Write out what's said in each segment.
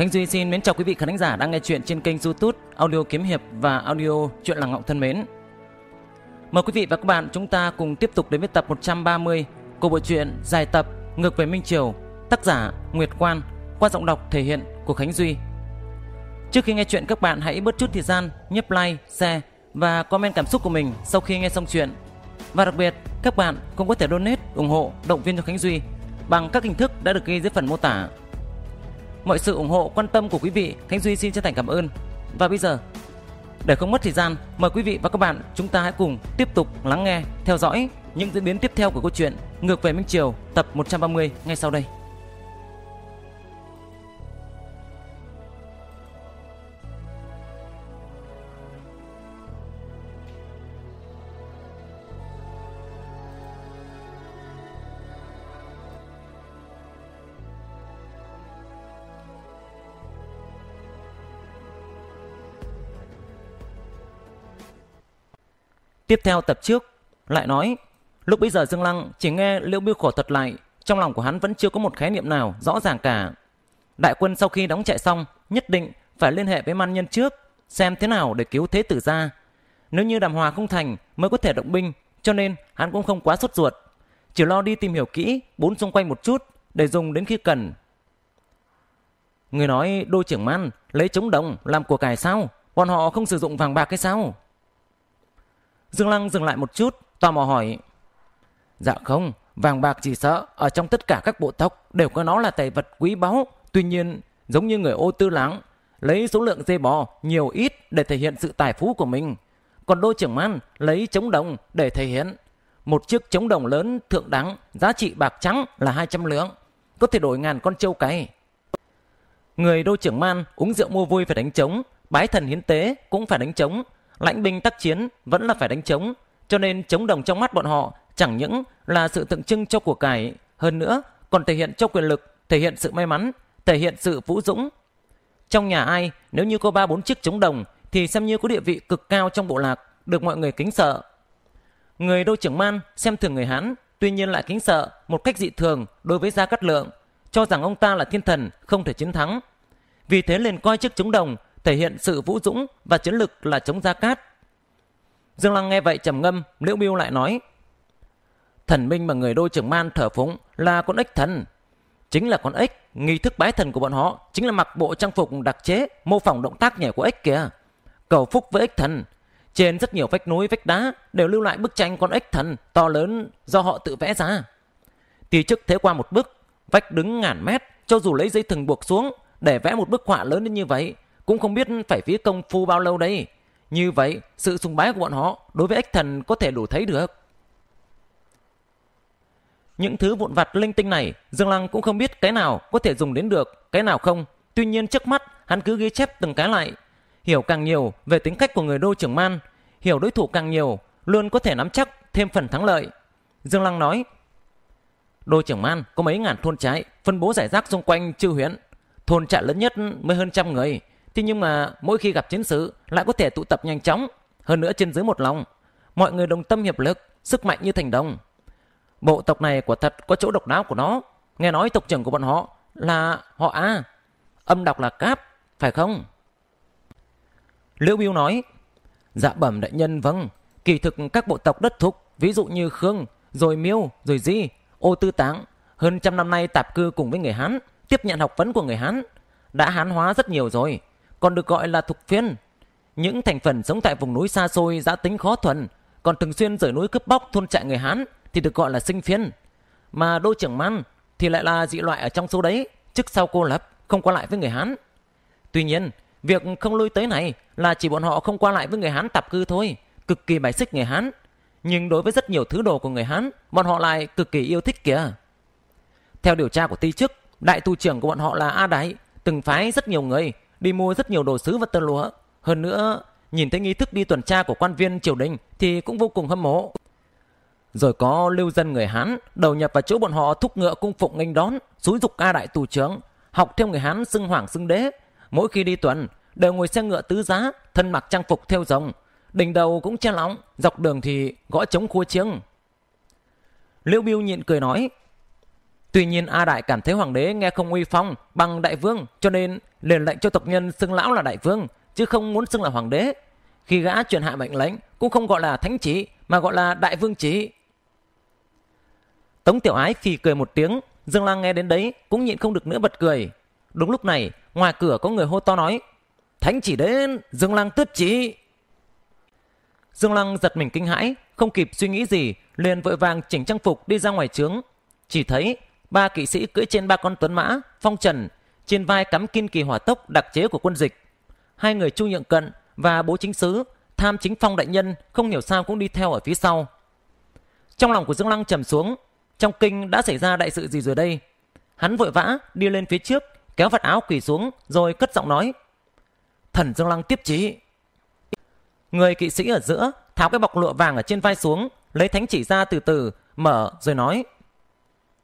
Khánh Duy xin mến chào quý vị khán giả đang nghe chuyện trên kênh YouTube Audio Kiếm Hiệp và Audio Chuyện Làng Ngọng thân mến. Mời quý vị và các bạn chúng ta cùng tiếp tục đến với tập 130 của bộ truyện dài tập Ngược về Minh Triều, tác giả Nguyệt Quan qua giọng đọc thể hiện của Khánh Duy. Trước khi nghe chuyện các bạn hãy bớt chút thời gian nhấp like, share và comment cảm xúc của mình sau khi nghe xong chuyện. Và đặc biệt, các bạn cũng có thể donate ủng hộ động viên cho Khánh Duy bằng các hình thức đã được ghi dưới phần mô tả mọi sự ủng hộ quan tâm của quý vị khánh duy xin chân thành cảm ơn và bây giờ để không mất thời gian mời quý vị và các bạn chúng ta hãy cùng tiếp tục lắng nghe theo dõi những diễn biến tiếp theo của câu chuyện ngược về minh triều tập 130 ngay sau đây Tiếp theo tập trước, lại nói, lúc bây giờ Dương Lăng chỉ nghe Liễu Biêu khổ thuật lại, trong lòng của hắn vẫn chưa có một khái niệm nào rõ ràng cả. Đại quân sau khi đóng chạy xong, nhất định phải liên hệ với man nhân trước, xem thế nào để cứu thế tử ra. Nếu như đàm hòa không thành mới có thể động binh, cho nên hắn cũng không quá sốt ruột. Chỉ lo đi tìm hiểu kỹ bốn xung quanh một chút để dùng đến khi cần. Người nói đôi trưởng man lấy chống đồng làm của cải sao? Bọn họ không sử dụng vàng bạc hay sao? Dương Lăng dừng lại một chút, tò mò hỏi. Dạ không, vàng bạc chỉ sợ ở trong tất cả các bộ tộc đều có nó là tài vật quý báu. Tuy nhiên, giống như người ô tư láng, lấy số lượng dê bò nhiều ít để thể hiện sự tài phú của mình. Còn đôi trưởng man lấy chống đồng để thể hiện. Một chiếc chống đồng lớn thượng đẳng, giá trị bạc trắng là 200 lượng, có thể đổi ngàn con trâu cày. Người đô trưởng man uống rượu mua vui phải đánh trống, bái thần hiến tế cũng phải đánh trống, lãnh binh tác chiến vẫn là phải đánh chống, cho nên chống đồng trong mắt bọn họ chẳng những là sự tượng trưng cho của cải, hơn nữa còn thể hiện cho quyền lực, thể hiện sự may mắn, thể hiện sự vũ dũng. Trong nhà ai, nếu như có ba bốn chiếc chống đồng thì xem như có địa vị cực cao trong bộ lạc, được mọi người kính sợ. Người đô trưởng Man xem thường người Hán, tuy nhiên lại kính sợ một cách dị thường đối với Gia Cát Lượng, cho rằng ông ta là thiên thần không thể chiến thắng. Vì thế liền coi chiếc chống đồng thể hiện sự vũ dũng và chiến lực là chống Gia Cát. Dương Lăng nghe vậy trầm ngâm, Liễu Biêu lại nói, Thần minh mà người đô trưởng man thở phúng là con ếch thần. Chính là con ếch, nghi thức bái thần của bọn họ chính là mặc bộ trang phục đặc chế, mô phỏng động tác nhảy của ếch kìa. Cầu phúc với ếch thần. Trên rất nhiều vách núi, vách đá đều lưu lại bức tranh con ếch thần to lớn do họ tự vẽ ra. Tỳ chức thế qua một bức, vách đứng ngàn mét, cho dù lấy dây thừng buộc xuống để vẽ một bức họa lớn đến như vậy cũng không biết phải phí công phu bao lâu đây Như vậy, sự sùng bái của bọn họ đối với ếch thần có thể đủ thấy được. Những thứ vụn vặt linh tinh này, Dương Lăng cũng không biết cái nào có thể dùng đến được, cái nào không. Tuy nhiên trước mắt, hắn cứ ghi chép từng cái lại. Hiểu càng nhiều về tính cách của người đô trưởng man, hiểu đối thủ càng nhiều, luôn có thể nắm chắc thêm phần thắng lợi. Dương Lăng nói, đô trưởng man có mấy ngàn thôn trái, phân bố giải rác xung quanh chư huyện. Thôn trại lớn nhất mới hơn trăm người, Thế nhưng mà mỗi khi gặp chiến sự lại có thể tụ tập nhanh chóng, hơn nữa trên dưới một lòng. Mọi người đồng tâm hiệp lực, sức mạnh như thành đồng. Bộ tộc này quả thật có chỗ độc đáo của nó. Nghe nói tộc trưởng của bọn họ là họ A. Âm đọc là Cáp, phải không? Liễu Biêu nói, dạ bẩm đại nhân vâng. Kỳ thực các bộ tộc đất thục, ví dụ như Khương, rồi Miêu, rồi Di, Ô Tư táng hơn trăm năm nay tạp cư cùng với người Hán, tiếp nhận học vấn của người Hán, đã Hán hóa rất nhiều rồi còn được gọi là thục phiên. Những thành phần sống tại vùng núi xa xôi giã tính khó thuần, còn thường xuyên rời núi cướp bóc thôn trại người Hán thì được gọi là sinh phiên. Mà đô trưởng Man thì lại là dị loại ở trong số đấy, trước sau cô lập, không qua lại với người Hán. Tuy nhiên, việc không lui tới này là chỉ bọn họ không qua lại với người Hán tạp cư thôi, cực kỳ bài xích người Hán. Nhưng đối với rất nhiều thứ đồ của người Hán, bọn họ lại cực kỳ yêu thích kìa. Theo điều tra của ti chức, đại tu trưởng của bọn họ là A Đại, từng phái rất nhiều người, đi mua rất nhiều đồ sứ và tơ lụa. Hơn nữa, nhìn thấy nghi thức đi tuần tra của quan viên triều đình thì cũng vô cùng hâm mộ. Rồi có lưu dân người Hán đầu nhập vào chỗ bọn họ thúc ngựa cung phụng nghênh đón, xúi dục ca đại tù trưởng, học theo người Hán xưng hoàng xưng đế. Mỗi khi đi tuần, đều ngồi xe ngựa tứ giá, thân mặc trang phục theo rồng. Đỉnh đầu cũng che lóng, dọc đường thì gõ trống khua chiêng. Liễu Biêu nhịn cười nói, Tuy nhiên A Đại cảm thấy hoàng đế nghe không uy phong bằng đại vương cho nên liền lệnh cho tộc nhân xưng lão là đại vương chứ không muốn xưng là hoàng đế. Khi gã truyền hạ mệnh lệnh cũng không gọi là thánh chỉ mà gọi là đại vương chỉ. Tống Tiểu Ái phì cười một tiếng, Dương Lang nghe đến đấy cũng nhịn không được nữa bật cười. Đúng lúc này, ngoài cửa có người hô to nói: "Thánh chỉ đến, Dương Lang tiếp chỉ." Dương Lăng giật mình kinh hãi, không kịp suy nghĩ gì, liền vội vàng chỉnh trang phục đi ra ngoài trướng. Chỉ thấy ba kỵ sĩ cưỡi trên ba con tuấn mã, phong trần, trên vai cắm kim kỳ hỏa tốc đặc chế của quân dịch. Hai người Chu Nhượng Cận và bố chính sứ, tham chính phong đại nhân không hiểu sao cũng đi theo ở phía sau. Trong lòng của Dương Lăng trầm xuống, trong kinh đã xảy ra đại sự gì rồi đây? Hắn vội vã đi lên phía trước, kéo vạt áo quỳ xuống rồi cất giọng nói. Thần Dương Lăng tiếp trí. Người kỵ sĩ ở giữa tháo cái bọc lụa vàng ở trên vai xuống, lấy thánh chỉ ra từ từ, mở rồi nói.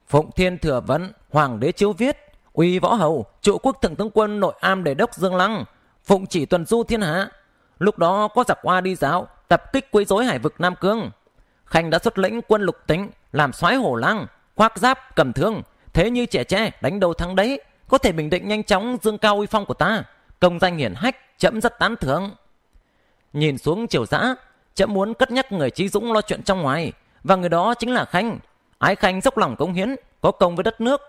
Phụng Thiên Thừa Vấn, Hoàng đế chiếu viết, uy võ hầu, trụ quốc thượng tướng quân nội am đề đốc Dương Lăng, phụng chỉ tuần du thiên hạ. Lúc đó có giặc qua đi giáo, tập kích quấy rối hải vực Nam Cương. Khanh đã xuất lĩnh quân lục tính, làm soái hổ lăng, khoác giáp, cầm thương, thế như trẻ tre đánh đầu thắng đấy, có thể bình định nhanh chóng dương cao uy phong của ta, công danh hiển hách, chậm rất tán thưởng. Nhìn xuống triều dã, chậm muốn cất nhắc người trí dũng lo chuyện trong ngoài, và người đó chính là Khanh, Ái Khanh dốc lòng cống hiến, có công với đất nước.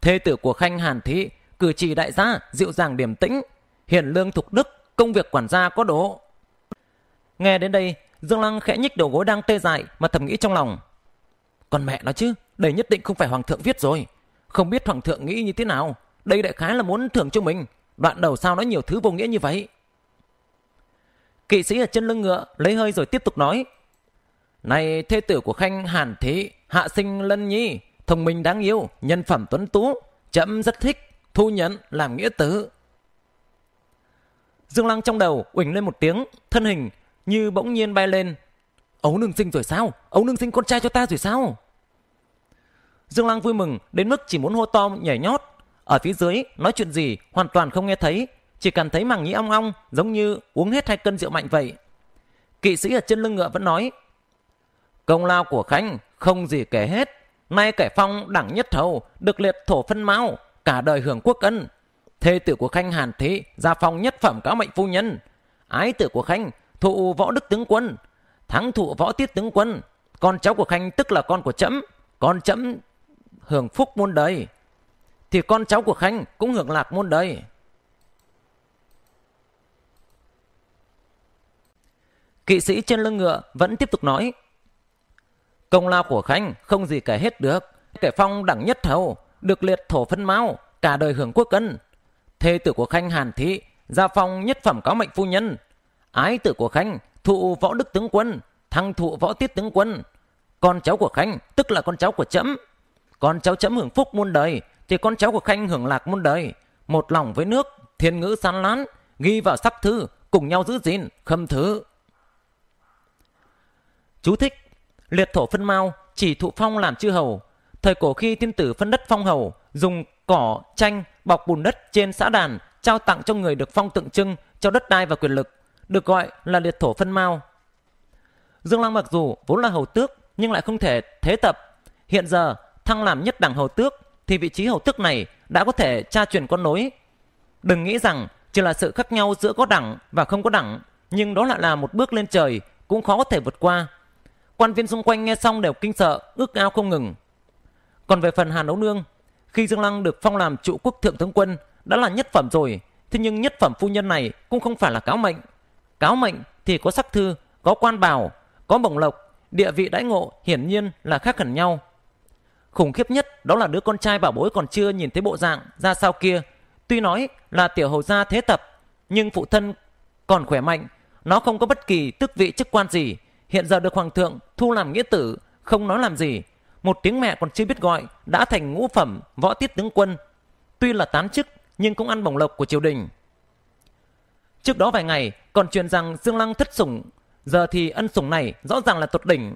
Thê tử của Khanh Hàn Thị, cử chỉ đại gia, dịu dàng điềm tĩnh, hiền lương thục đức, công việc quản gia có độ. Nghe đến đây, Dương Lăng khẽ nhích đầu gối đang tê dại mà thầm nghĩ trong lòng. Còn mẹ nó chứ, đây nhất định không phải Hoàng thượng viết rồi. Không biết Hoàng thượng nghĩ như thế nào, đây đại khái là muốn thưởng cho mình. Đoạn đầu sao nói nhiều thứ vô nghĩa như vậy. Kỵ sĩ ở trên lưng ngựa lấy hơi rồi tiếp tục nói. Này thê tử của Khanh Hàn Thị hạ sinh lân nhi, thông minh đáng yêu, nhân phẩm tuấn tú, chậm rất thích, thu nhận làm nghĩa tử. Dương Lăng trong đầu uỳnh lên một tiếng, thân hình như bỗng nhiên bay lên. Ấu nương sinh rồi sao? Ấu nương sinh con trai cho ta rồi sao? Dương Lăng vui mừng đến mức chỉ muốn hô to nhảy nhót. Ở phía dưới nói chuyện gì hoàn toàn không nghe thấy, chỉ cần thấy màng nhĩ ong ong giống như uống hết hai cân rượu mạnh vậy. Kỵ sĩ ở trên lưng ngựa vẫn nói Công lao của Khánh không gì kể hết nay kẻ phong đẳng nhất thầu được liệt thổ phân mau cả đời hưởng quốc ân thê tử của khanh hàn thị gia phong nhất phẩm cáo mệnh phu nhân ái tử của khanh thụ võ đức tướng quân thắng thụ võ tiết tướng quân con cháu của khanh tức là con của trẫm con trẫm hưởng phúc muôn đời thì con cháu của khanh cũng hưởng lạc muôn đời kỵ sĩ trên lưng ngựa vẫn tiếp tục nói Công lao của Khánh không gì kể hết được. Kẻ phong đẳng nhất hầu, được liệt thổ phân máu, cả đời hưởng quốc ân. Thê tử của Khanh Hàn Thị, gia phong nhất phẩm có mệnh phu nhân. Ái tử của Khanh, thụ võ đức tướng quân, thăng thụ võ tiết tướng quân. Con cháu của Khanh, tức là con cháu của chấm Con cháu chấm hưởng phúc muôn đời, thì con cháu của Khanh hưởng lạc muôn đời. Một lòng với nước, thiên ngữ san lán, ghi vào sắc thư, cùng nhau giữ gìn, khâm thứ. Chú thích Liệt thổ phân mau, chỉ thụ phong làm chư hầu. Thời cổ khi thiên tử phân đất phong hầu, dùng cỏ, chanh, bọc bùn đất trên xã đàn trao tặng cho người được phong tượng trưng cho đất đai và quyền lực, được gọi là liệt thổ phân mau. Dương Lăng mặc dù vốn là hầu tước nhưng lại không thể thế tập. Hiện giờ thăng làm nhất đẳng hầu tước thì vị trí hầu tước này đã có thể tra truyền con nối. Đừng nghĩ rằng chỉ là sự khác nhau giữa có đẳng và không có đẳng, nhưng đó lại là một bước lên trời cũng khó có thể vượt qua. Quan viên xung quanh nghe xong đều kinh sợ, ước ao không ngừng. Còn về phần Hàn Đấu Nương, khi Dương Lăng được phong làm trụ quốc thượng tướng quân đã là nhất phẩm rồi, thế nhưng nhất phẩm phu nhân này cũng không phải là cáo mệnh. Cáo mệnh thì có sắc thư, có quan bào, có bổng lộc, địa vị đãi ngộ hiển nhiên là khác hẳn nhau. Khủng khiếp nhất đó là đứa con trai bảo bối còn chưa nhìn thấy bộ dạng ra sao kia. Tuy nói là tiểu hầu gia thế tập, nhưng phụ thân còn khỏe mạnh, nó không có bất kỳ tước vị chức quan gì, Hiện giờ được hoàng thượng thu làm nghĩa tử, không nói làm gì. Một tiếng mẹ còn chưa biết gọi, đã thành ngũ phẩm, võ tiết tướng quân. Tuy là tán chức, nhưng cũng ăn bổng lộc của triều đình. Trước đó vài ngày, còn truyền rằng Dương Lăng thất sủng. Giờ thì ân sủng này rõ ràng là tột đỉnh.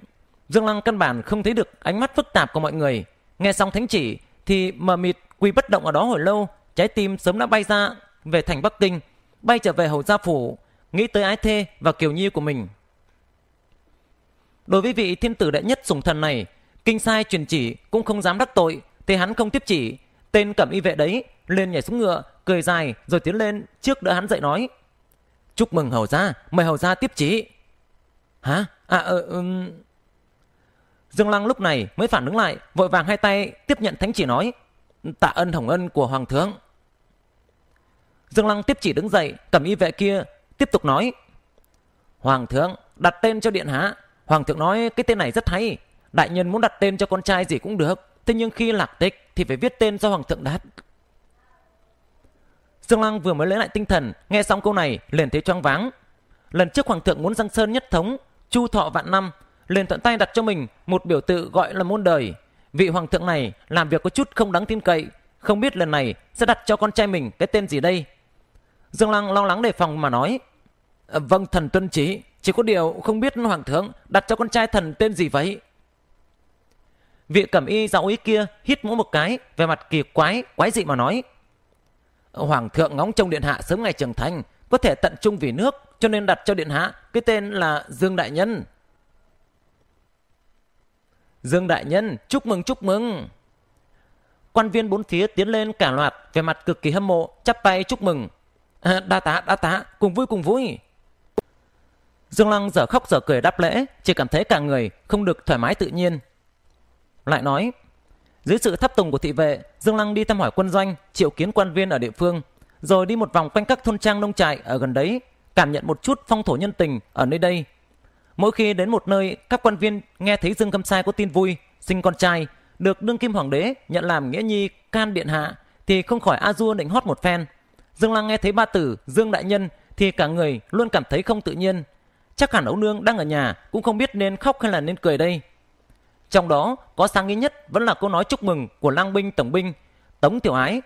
Dương Lăng căn bản không thấy được ánh mắt phức tạp của mọi người. Nghe xong thánh chỉ thì mờ mịt quỳ bất động ở đó hồi lâu, trái tim sớm đã bay ra về thành Bắc Kinh, bay trở về hầu gia phủ, nghĩ tới ái thê và kiều nhi của mình. Đối với vị thiên tử đệ nhất sủng thần này, kinh sai truyền chỉ cũng không dám đắc tội, thì hắn không tiếp chỉ. Tên cẩm y vệ đấy lên nhảy xuống ngựa, cười dài rồi tiến lên trước đỡ hắn dậy nói. Chúc mừng hầu gia, mời hầu gia tiếp chỉ. Hả? À, ờ, ừ, Dương Lăng lúc này mới phản ứng lại, vội vàng hai tay tiếp nhận thánh chỉ nói. Tạ ơn hồng ân của hoàng thượng. Dương Lăng tiếp chỉ đứng dậy, cẩm y vệ kia tiếp tục nói. Hoàng thượng đặt tên cho điện hạ Hoàng thượng nói cái tên này rất hay, đại nhân muốn đặt tên cho con trai gì cũng được, thế nhưng khi lạc tích thì phải viết tên do hoàng thượng đặt. Dương Lăng vừa mới lấy lại tinh thần, nghe xong câu này liền thấy choáng váng. Lần trước hoàng thượng muốn giang sơn nhất thống, chu thọ vạn năm, liền thuận tay đặt cho mình một biểu tự gọi là môn đời. Vị hoàng thượng này làm việc có chút không đáng tin cậy, không biết lần này sẽ đặt cho con trai mình cái tên gì đây. Dương Lăng lo lắng đề phòng mà nói, ờ, "Vâng thần tuân chỉ, chỉ có điều không biết hoàng thượng đặt cho con trai thần tên gì vậy. Vị cẩm y giáo ý kia hít mũi một cái về mặt kỳ quái, quái dị mà nói. Hoàng thượng ngóng trông điện hạ sớm ngày trưởng thành, có thể tận trung vì nước, cho nên đặt cho điện hạ cái tên là Dương Đại Nhân. Dương Đại Nhân, chúc mừng chúc mừng. Quan viên bốn phía tiến lên cả loạt về mặt cực kỳ hâm mộ, chắp tay chúc mừng. À, đa tá, đa tá, cùng vui cùng vui. Dương Lăng giờ khóc giờ cười đáp lễ, chỉ cảm thấy cả người không được thoải mái tự nhiên. Lại nói, dưới sự tháp tùng của thị vệ, Dương Lăng đi thăm hỏi quân doanh, triệu kiến quan viên ở địa phương, rồi đi một vòng quanh các thôn trang nông trại ở gần đấy, cảm nhận một chút phong thổ nhân tình ở nơi đây. Mỗi khi đến một nơi, các quan viên nghe thấy Dương Khâm Sai có tin vui, sinh con trai, được đương kim hoàng đế nhận làm nghĩa nhi can điện hạ, thì không khỏi a du định hót một phen. Dương Lăng nghe thấy ba tử Dương Đại Nhân thì cả người luôn cảm thấy không tự nhiên, Chắc hẳn ấu nương đang ở nhà cũng không biết nên khóc hay là nên cười đây. Trong đó có sáng nghĩ nhất vẫn là câu nói chúc mừng của lang binh tổng binh Tống Tiểu Ái.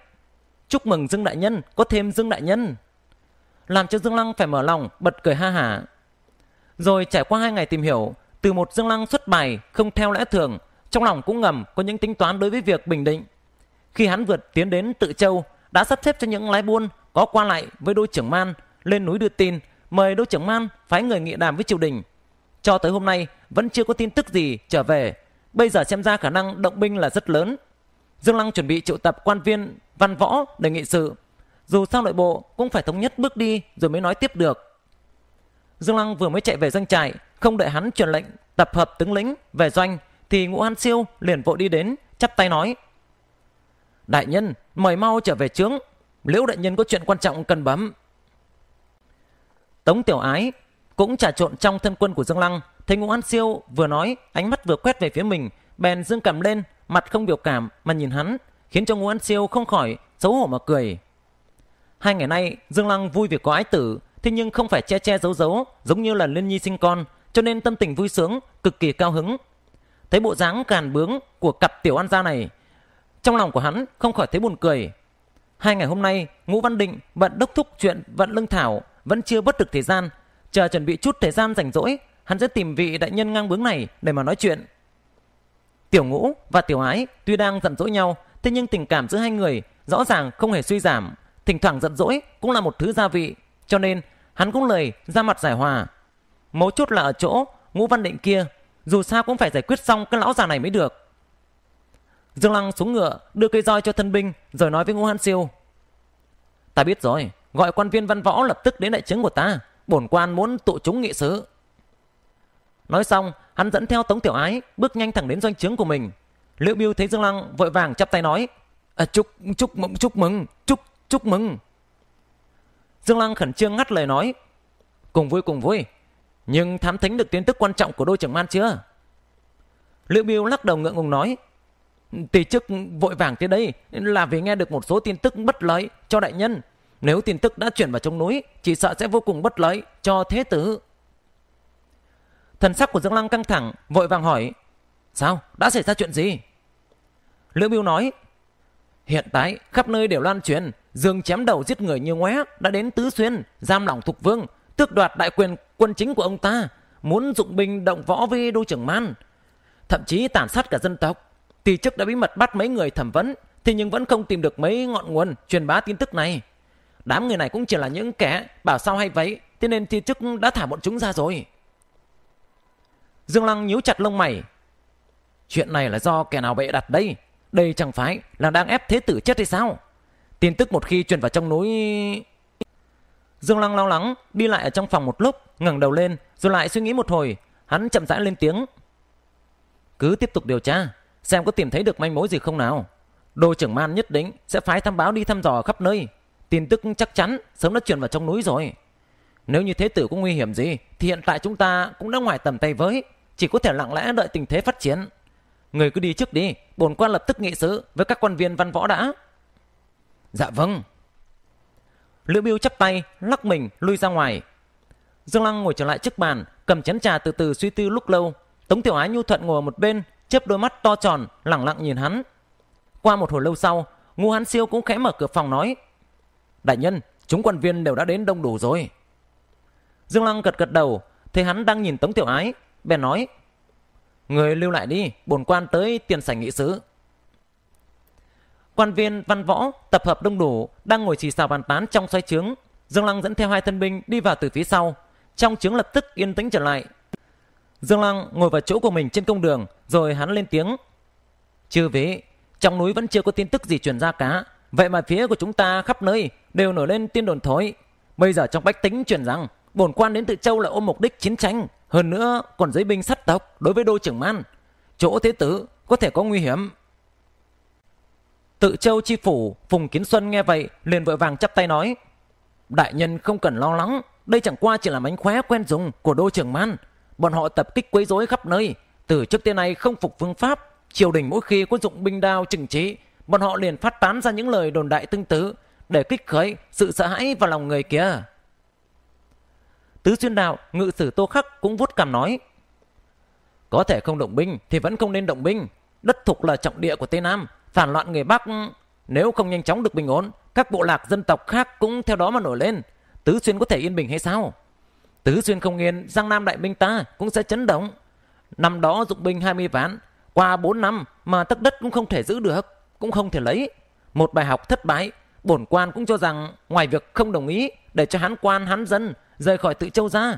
Chúc mừng Dương Đại Nhân có thêm Dương Đại Nhân. Làm cho Dương Lăng phải mở lòng bật cười ha hả. Rồi trải qua hai ngày tìm hiểu, từ một Dương Lăng xuất bài không theo lẽ thường, trong lòng cũng ngầm có những tính toán đối với việc bình định. Khi hắn vượt tiến đến Tự Châu, đã sắp xếp cho những lái buôn có qua lại với đôi trưởng man lên núi đưa tin mời đô trưởng Man phái người nghị đàm với triều đình. Cho tới hôm nay vẫn chưa có tin tức gì trở về. Bây giờ xem ra khả năng động binh là rất lớn. Dương Lăng chuẩn bị triệu tập quan viên, văn võ để nghị sự. Dù sao nội bộ cũng phải thống nhất bước đi rồi mới nói tiếp được. Dương Lăng vừa mới chạy về doanh trại, không đợi hắn truyền lệnh tập hợp tướng lĩnh về doanh thì Ngũ An Siêu liền vội đi đến, chắp tay nói: "Đại nhân, mời mau trở về trướng, Liễu đại nhân có chuyện quan trọng cần bấm." Tống Tiểu Ái cũng trà trộn trong thân quân của Dương Lăng, thấy Ngũ An Siêu vừa nói, ánh mắt vừa quét về phía mình, bèn dương cầm lên, mặt không biểu cảm mà nhìn hắn, khiến cho Ngũ An Siêu không khỏi xấu hổ mà cười. Hai ngày nay, Dương Lăng vui việc có ái tử, thế nhưng không phải che che giấu giấu, giống như là Liên Nhi sinh con, cho nên tâm tình vui sướng, cực kỳ cao hứng. Thấy bộ dáng càn bướng của cặp tiểu an gia này, trong lòng của hắn không khỏi thấy buồn cười. Hai ngày hôm nay, Ngũ Văn Định bận đốc thúc chuyện vận lưng thảo vẫn chưa bất được thời gian. Chờ chuẩn bị chút thời gian rảnh rỗi, hắn sẽ tìm vị đại nhân ngang bướng này để mà nói chuyện. Tiểu Ngũ và Tiểu Ái tuy đang giận dỗi nhau, thế nhưng tình cảm giữa hai người rõ ràng không hề suy giảm. Thỉnh thoảng giận dỗi cũng là một thứ gia vị, cho nên hắn cũng lời ra mặt giải hòa. Mấu chốt là ở chỗ Ngũ Văn Định kia, dù sao cũng phải giải quyết xong cái lão già này mới được. Dương Lăng xuống ngựa, đưa cây roi cho thân binh, rồi nói với Ngũ Hán Siêu. Ta biết rồi, gọi quan viên văn võ lập tức đến đại chứng của ta bổn quan muốn tụ chúng nghị sự nói xong hắn dẫn theo tống tiểu ái bước nhanh thẳng đến doanh chứng của mình liễu biêu thấy dương lăng vội vàng chắp tay nói à, chúc chúc mừng chúc mừng chúc chúc mừng dương lăng khẩn trương ngắt lời nói cùng vui cùng vui nhưng thám thính được tin tức quan trọng của đôi trưởng man chưa liễu biêu lắc đầu ngượng ngùng nói tỷ chức vội vàng tới đây là vì nghe được một số tin tức bất lợi cho đại nhân nếu tin tức đã chuyển vào trong núi, chỉ sợ sẽ vô cùng bất lợi cho thế tử. Thần sắc của Dương Lăng căng thẳng, vội vàng hỏi. Sao? Đã xảy ra chuyện gì? Lữ Biêu nói. Hiện tại, khắp nơi đều lan truyền. Dương chém đầu giết người như ngoé đã đến Tứ Xuyên, giam lỏng Thục Vương, tước đoạt đại quyền quân chính của ông ta, muốn dụng binh động võ với đô trưởng Man. Thậm chí tàn sát cả dân tộc. Tỷ chức đã bí mật bắt mấy người thẩm vấn, thì nhưng vẫn không tìm được mấy ngọn nguồn truyền bá tin tức này. Đám người này cũng chỉ là những kẻ bảo sao hay vấy, thế nên thi chức đã thả bọn chúng ra rồi. Dương Lăng nhíu chặt lông mày. Chuyện này là do kẻ nào bậy đặt đây? Đây chẳng phải là đang ép thế tử chết hay sao? Tin tức một khi truyền vào trong núi... Dương Lăng lo lắng, đi lại ở trong phòng một lúc, ngẩng đầu lên, rồi lại suy nghĩ một hồi. Hắn chậm rãi lên tiếng. Cứ tiếp tục điều tra, xem có tìm thấy được manh mối gì không nào. Đô trưởng man nhất định sẽ phái thám báo đi thăm dò khắp nơi, Tin tức chắc chắn sớm đã truyền vào trong núi rồi. Nếu như thế tử có nguy hiểm gì thì hiện tại chúng ta cũng đã ngoài tầm tay với. Chỉ có thể lặng lẽ đợi tình thế phát triển. Người cứ đi trước đi. Bổn quan lập tức nghị sự với các quan viên văn võ đã. Dạ vâng. Lữ Biêu chắp tay, lắc mình, lui ra ngoài. Dương Lăng ngồi trở lại trước bàn, cầm chén trà từ từ suy tư lúc lâu. Tống Tiểu Ái nhu thuận ngồi ở một bên, chớp đôi mắt to tròn, lẳng lặng nhìn hắn. Qua một hồi lâu sau, Ngô Hán Siêu cũng khẽ mở cửa phòng nói. Đại nhân, chúng quan viên đều đã đến đông đủ rồi. Dương Lăng gật gật đầu, thấy hắn đang nhìn Tống Tiểu Ái, bèn nói. Người lưu lại đi, bổn quan tới tiền sảnh nghị sứ. Quan viên văn võ tập hợp đông đủ đang ngồi chỉ xào bàn tán trong xoay trướng. Dương Lăng dẫn theo hai thân binh đi vào từ phía sau. Trong trướng lập tức yên tĩnh trở lại. Dương Lăng ngồi vào chỗ của mình trên công đường rồi hắn lên tiếng. Chưa vế, trong núi vẫn chưa có tin tức gì truyền ra cả. Vậy mà phía của chúng ta khắp nơi đều nổi lên tin đồn thối. Bây giờ trong bách tính truyền rằng bổn quan đến Tự Châu là ôm mục đích chiến tranh, hơn nữa còn giới binh sắt tộc đối với đô trưởng man. Chỗ thế tử có thể có nguy hiểm. Tự Châu chi phủ Phùng Kiến Xuân nghe vậy liền vội vàng chắp tay nói Đại nhân không cần lo lắng Đây chẳng qua chỉ là mánh khóe quen dùng của đô trưởng man Bọn họ tập kích quấy rối khắp nơi Từ trước tiên nay không phục phương pháp Triều đình mỗi khi có dụng binh đao trừng trị bọn họ liền phát tán ra những lời đồn đại tương tự để kích khởi sự sợ hãi vào lòng người kia. Tứ xuyên đạo, ngự sử tô khắc cũng vuốt cằm nói. Có thể không động binh thì vẫn không nên động binh. Đất thục là trọng địa của Tây Nam, phản loạn người Bắc. Nếu không nhanh chóng được bình ổn, các bộ lạc dân tộc khác cũng theo đó mà nổi lên. Tứ xuyên có thể yên bình hay sao? Tứ xuyên không yên, Giang Nam đại binh ta cũng sẽ chấn động. Năm đó dụng binh 20 ván, qua 4 năm mà tất đất cũng không thể giữ được cũng không thể lấy. Một bài học thất bại, bổn quan cũng cho rằng ngoài việc không đồng ý để cho hán quan hán dân rời khỏi tự châu ra,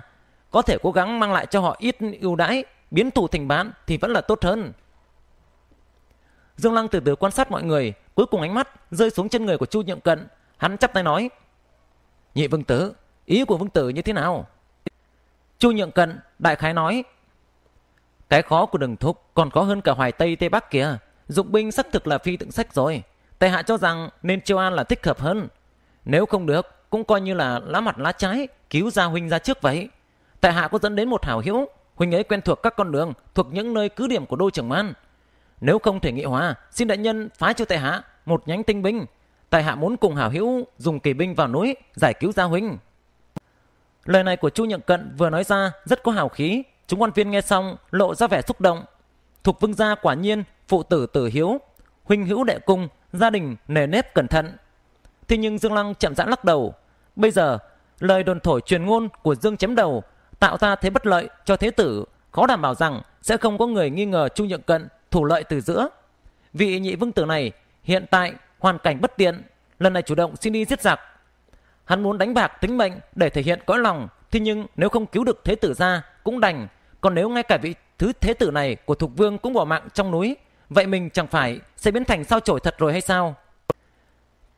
có thể cố gắng mang lại cho họ ít ưu đãi, biến thủ thành bán thì vẫn là tốt hơn. Dương Lăng từ từ quan sát mọi người, cuối cùng ánh mắt rơi xuống chân người của Chu Nhượng Cận, hắn chắp tay nói: "Nhị vương tử, ý của vương tử như thế nào?" Chu Nhượng Cận đại khái nói: "Cái khó của Đường Thúc còn khó hơn cả Hoài Tây Tây Bắc kìa, Dụng binh xác thực là phi tượng sách rồi. Tài hạ cho rằng nên châu an là thích hợp hơn. Nếu không được, cũng coi như là lá mặt lá trái, cứu gia huynh ra trước vậy. Tại hạ có dẫn đến một hảo hữu, huynh ấy quen thuộc các con đường, thuộc những nơi cứ điểm của đô trưởng man. Nếu không thể nghị hòa, xin đại nhân phái cho tại hạ một nhánh tinh binh. Tại hạ muốn cùng hảo hữu dùng kỳ binh vào núi giải cứu gia huynh. Lời này của Chu Nhượng Cận vừa nói ra rất có hào khí, chúng quan viên nghe xong lộ ra vẻ xúc động, thuộc Vương gia quả nhiên phụ tử tử hiếu, huynh hữu đệ cung, gia đình nề nếp cẩn thận. Thế nhưng Dương Lăng chậm rãi lắc đầu. Bây giờ, lời đồn thổi truyền ngôn của Dương chém đầu tạo ra thế bất lợi cho thế tử, khó đảm bảo rằng sẽ không có người nghi ngờ chu Nhượng Cận thủ lợi từ giữa. Vị nhị vương tử này hiện tại hoàn cảnh bất tiện, lần này chủ động xin đi giết giặc. Hắn muốn đánh bạc tính mệnh để thể hiện cõi lòng, thế nhưng nếu không cứu được thế tử ra cũng đành còn nếu ngay cả vị thứ thế tử này của Thục Vương cũng bỏ mạng trong núi, vậy mình chẳng phải sẽ biến thành sao chổi thật rồi hay sao?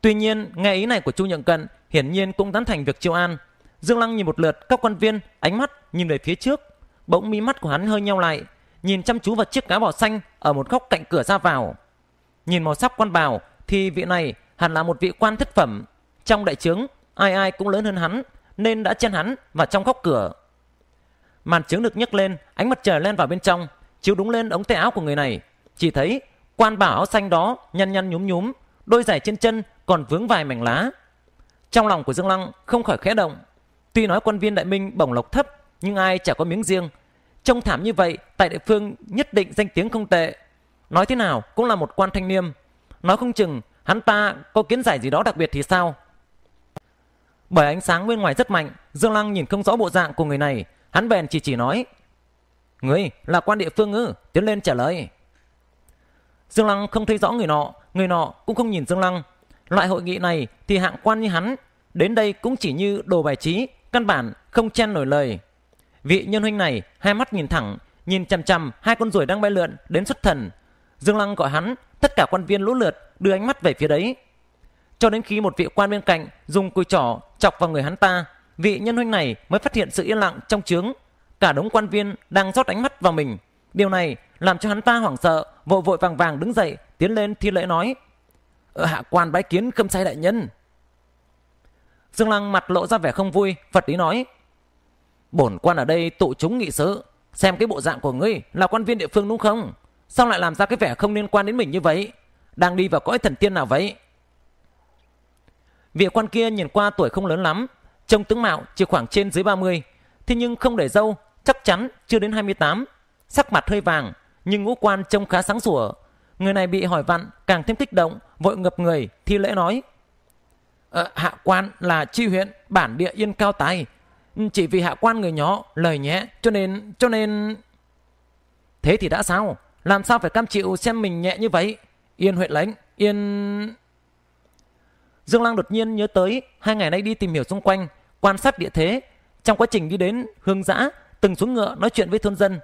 Tuy nhiên, nghe ý này của Chu Nhượng Cận hiển nhiên cũng tán thành việc chiêu an. Dương Lăng nhìn một lượt các quan viên, ánh mắt nhìn về phía trước. Bỗng mí mắt của hắn hơi nheo lại, nhìn chăm chú vào chiếc cá bò xanh ở một góc cạnh cửa ra vào. Nhìn màu sắc quan bào thì vị này hẳn là một vị quan thất phẩm. Trong đại trướng, ai ai cũng lớn hơn hắn nên đã chen hắn vào trong góc cửa màn chiếu được nhấc lên ánh mặt trời lên vào bên trong chiếu đúng lên ống tay áo của người này chỉ thấy quan bảo áo xanh đó nhăn nhăn nhúm nhúm đôi giày trên chân còn vướng vài mảnh lá trong lòng của dương lăng không khỏi khẽ động tuy nói quan viên đại minh bổng lộc thấp nhưng ai chả có miếng riêng trông thảm như vậy tại địa phương nhất định danh tiếng không tệ nói thế nào cũng là một quan thanh niêm nói không chừng hắn ta có kiến giải gì đó đặc biệt thì sao bởi ánh sáng bên ngoài rất mạnh dương lăng nhìn không rõ bộ dạng của người này Hắn bèn chỉ chỉ nói người là quan địa phương ư Tiến lên trả lời Dương Lăng không thấy rõ người nọ Người nọ cũng không nhìn Dương Lăng Loại hội nghị này thì hạng quan như hắn Đến đây cũng chỉ như đồ bài trí Căn bản không chen nổi lời Vị nhân huynh này hai mắt nhìn thẳng Nhìn chằm chằm hai con ruồi đang bay lượn Đến xuất thần Dương Lăng gọi hắn Tất cả quan viên lũ lượt đưa ánh mắt về phía đấy Cho đến khi một vị quan bên cạnh Dùng cùi trỏ chọc vào người hắn ta vị nhân huynh này mới phát hiện sự yên lặng trong trướng. Cả đống quan viên đang rót ánh mắt vào mình. Điều này làm cho hắn ta hoảng sợ, vội vội vàng vàng đứng dậy, tiến lên thi lễ nói. Ờ, hạ quan bái kiến khâm sai đại nhân. Dương Lăng mặt lộ ra vẻ không vui, Phật ý nói. Bổn quan ở đây tụ chúng nghị sự, xem cái bộ dạng của ngươi là quan viên địa phương đúng không? Sao lại làm ra cái vẻ không liên quan đến mình như vậy? Đang đi vào cõi thần tiên nào vậy? Vị quan kia nhìn qua tuổi không lớn lắm, Trông tướng mạo chỉ khoảng trên dưới 30 Thế nhưng không để dâu Chắc chắn chưa đến 28 Sắc mặt hơi vàng Nhưng ngũ quan trông khá sáng sủa Người này bị hỏi vặn Càng thêm kích động Vội ngập người Thi lễ nói à, Hạ quan là chi huyện Bản địa yên cao tài Chỉ vì hạ quan người nhỏ Lời nhẹ, Cho nên Cho nên Thế thì đã sao Làm sao phải cam chịu xem mình nhẹ như vậy Yên huyện lãnh Yên... Dương Lang đột nhiên nhớ tới hai ngày nay đi tìm hiểu xung quanh quan sát địa thế trong quá trình đi đến hương giã từng xuống ngựa nói chuyện với thôn dân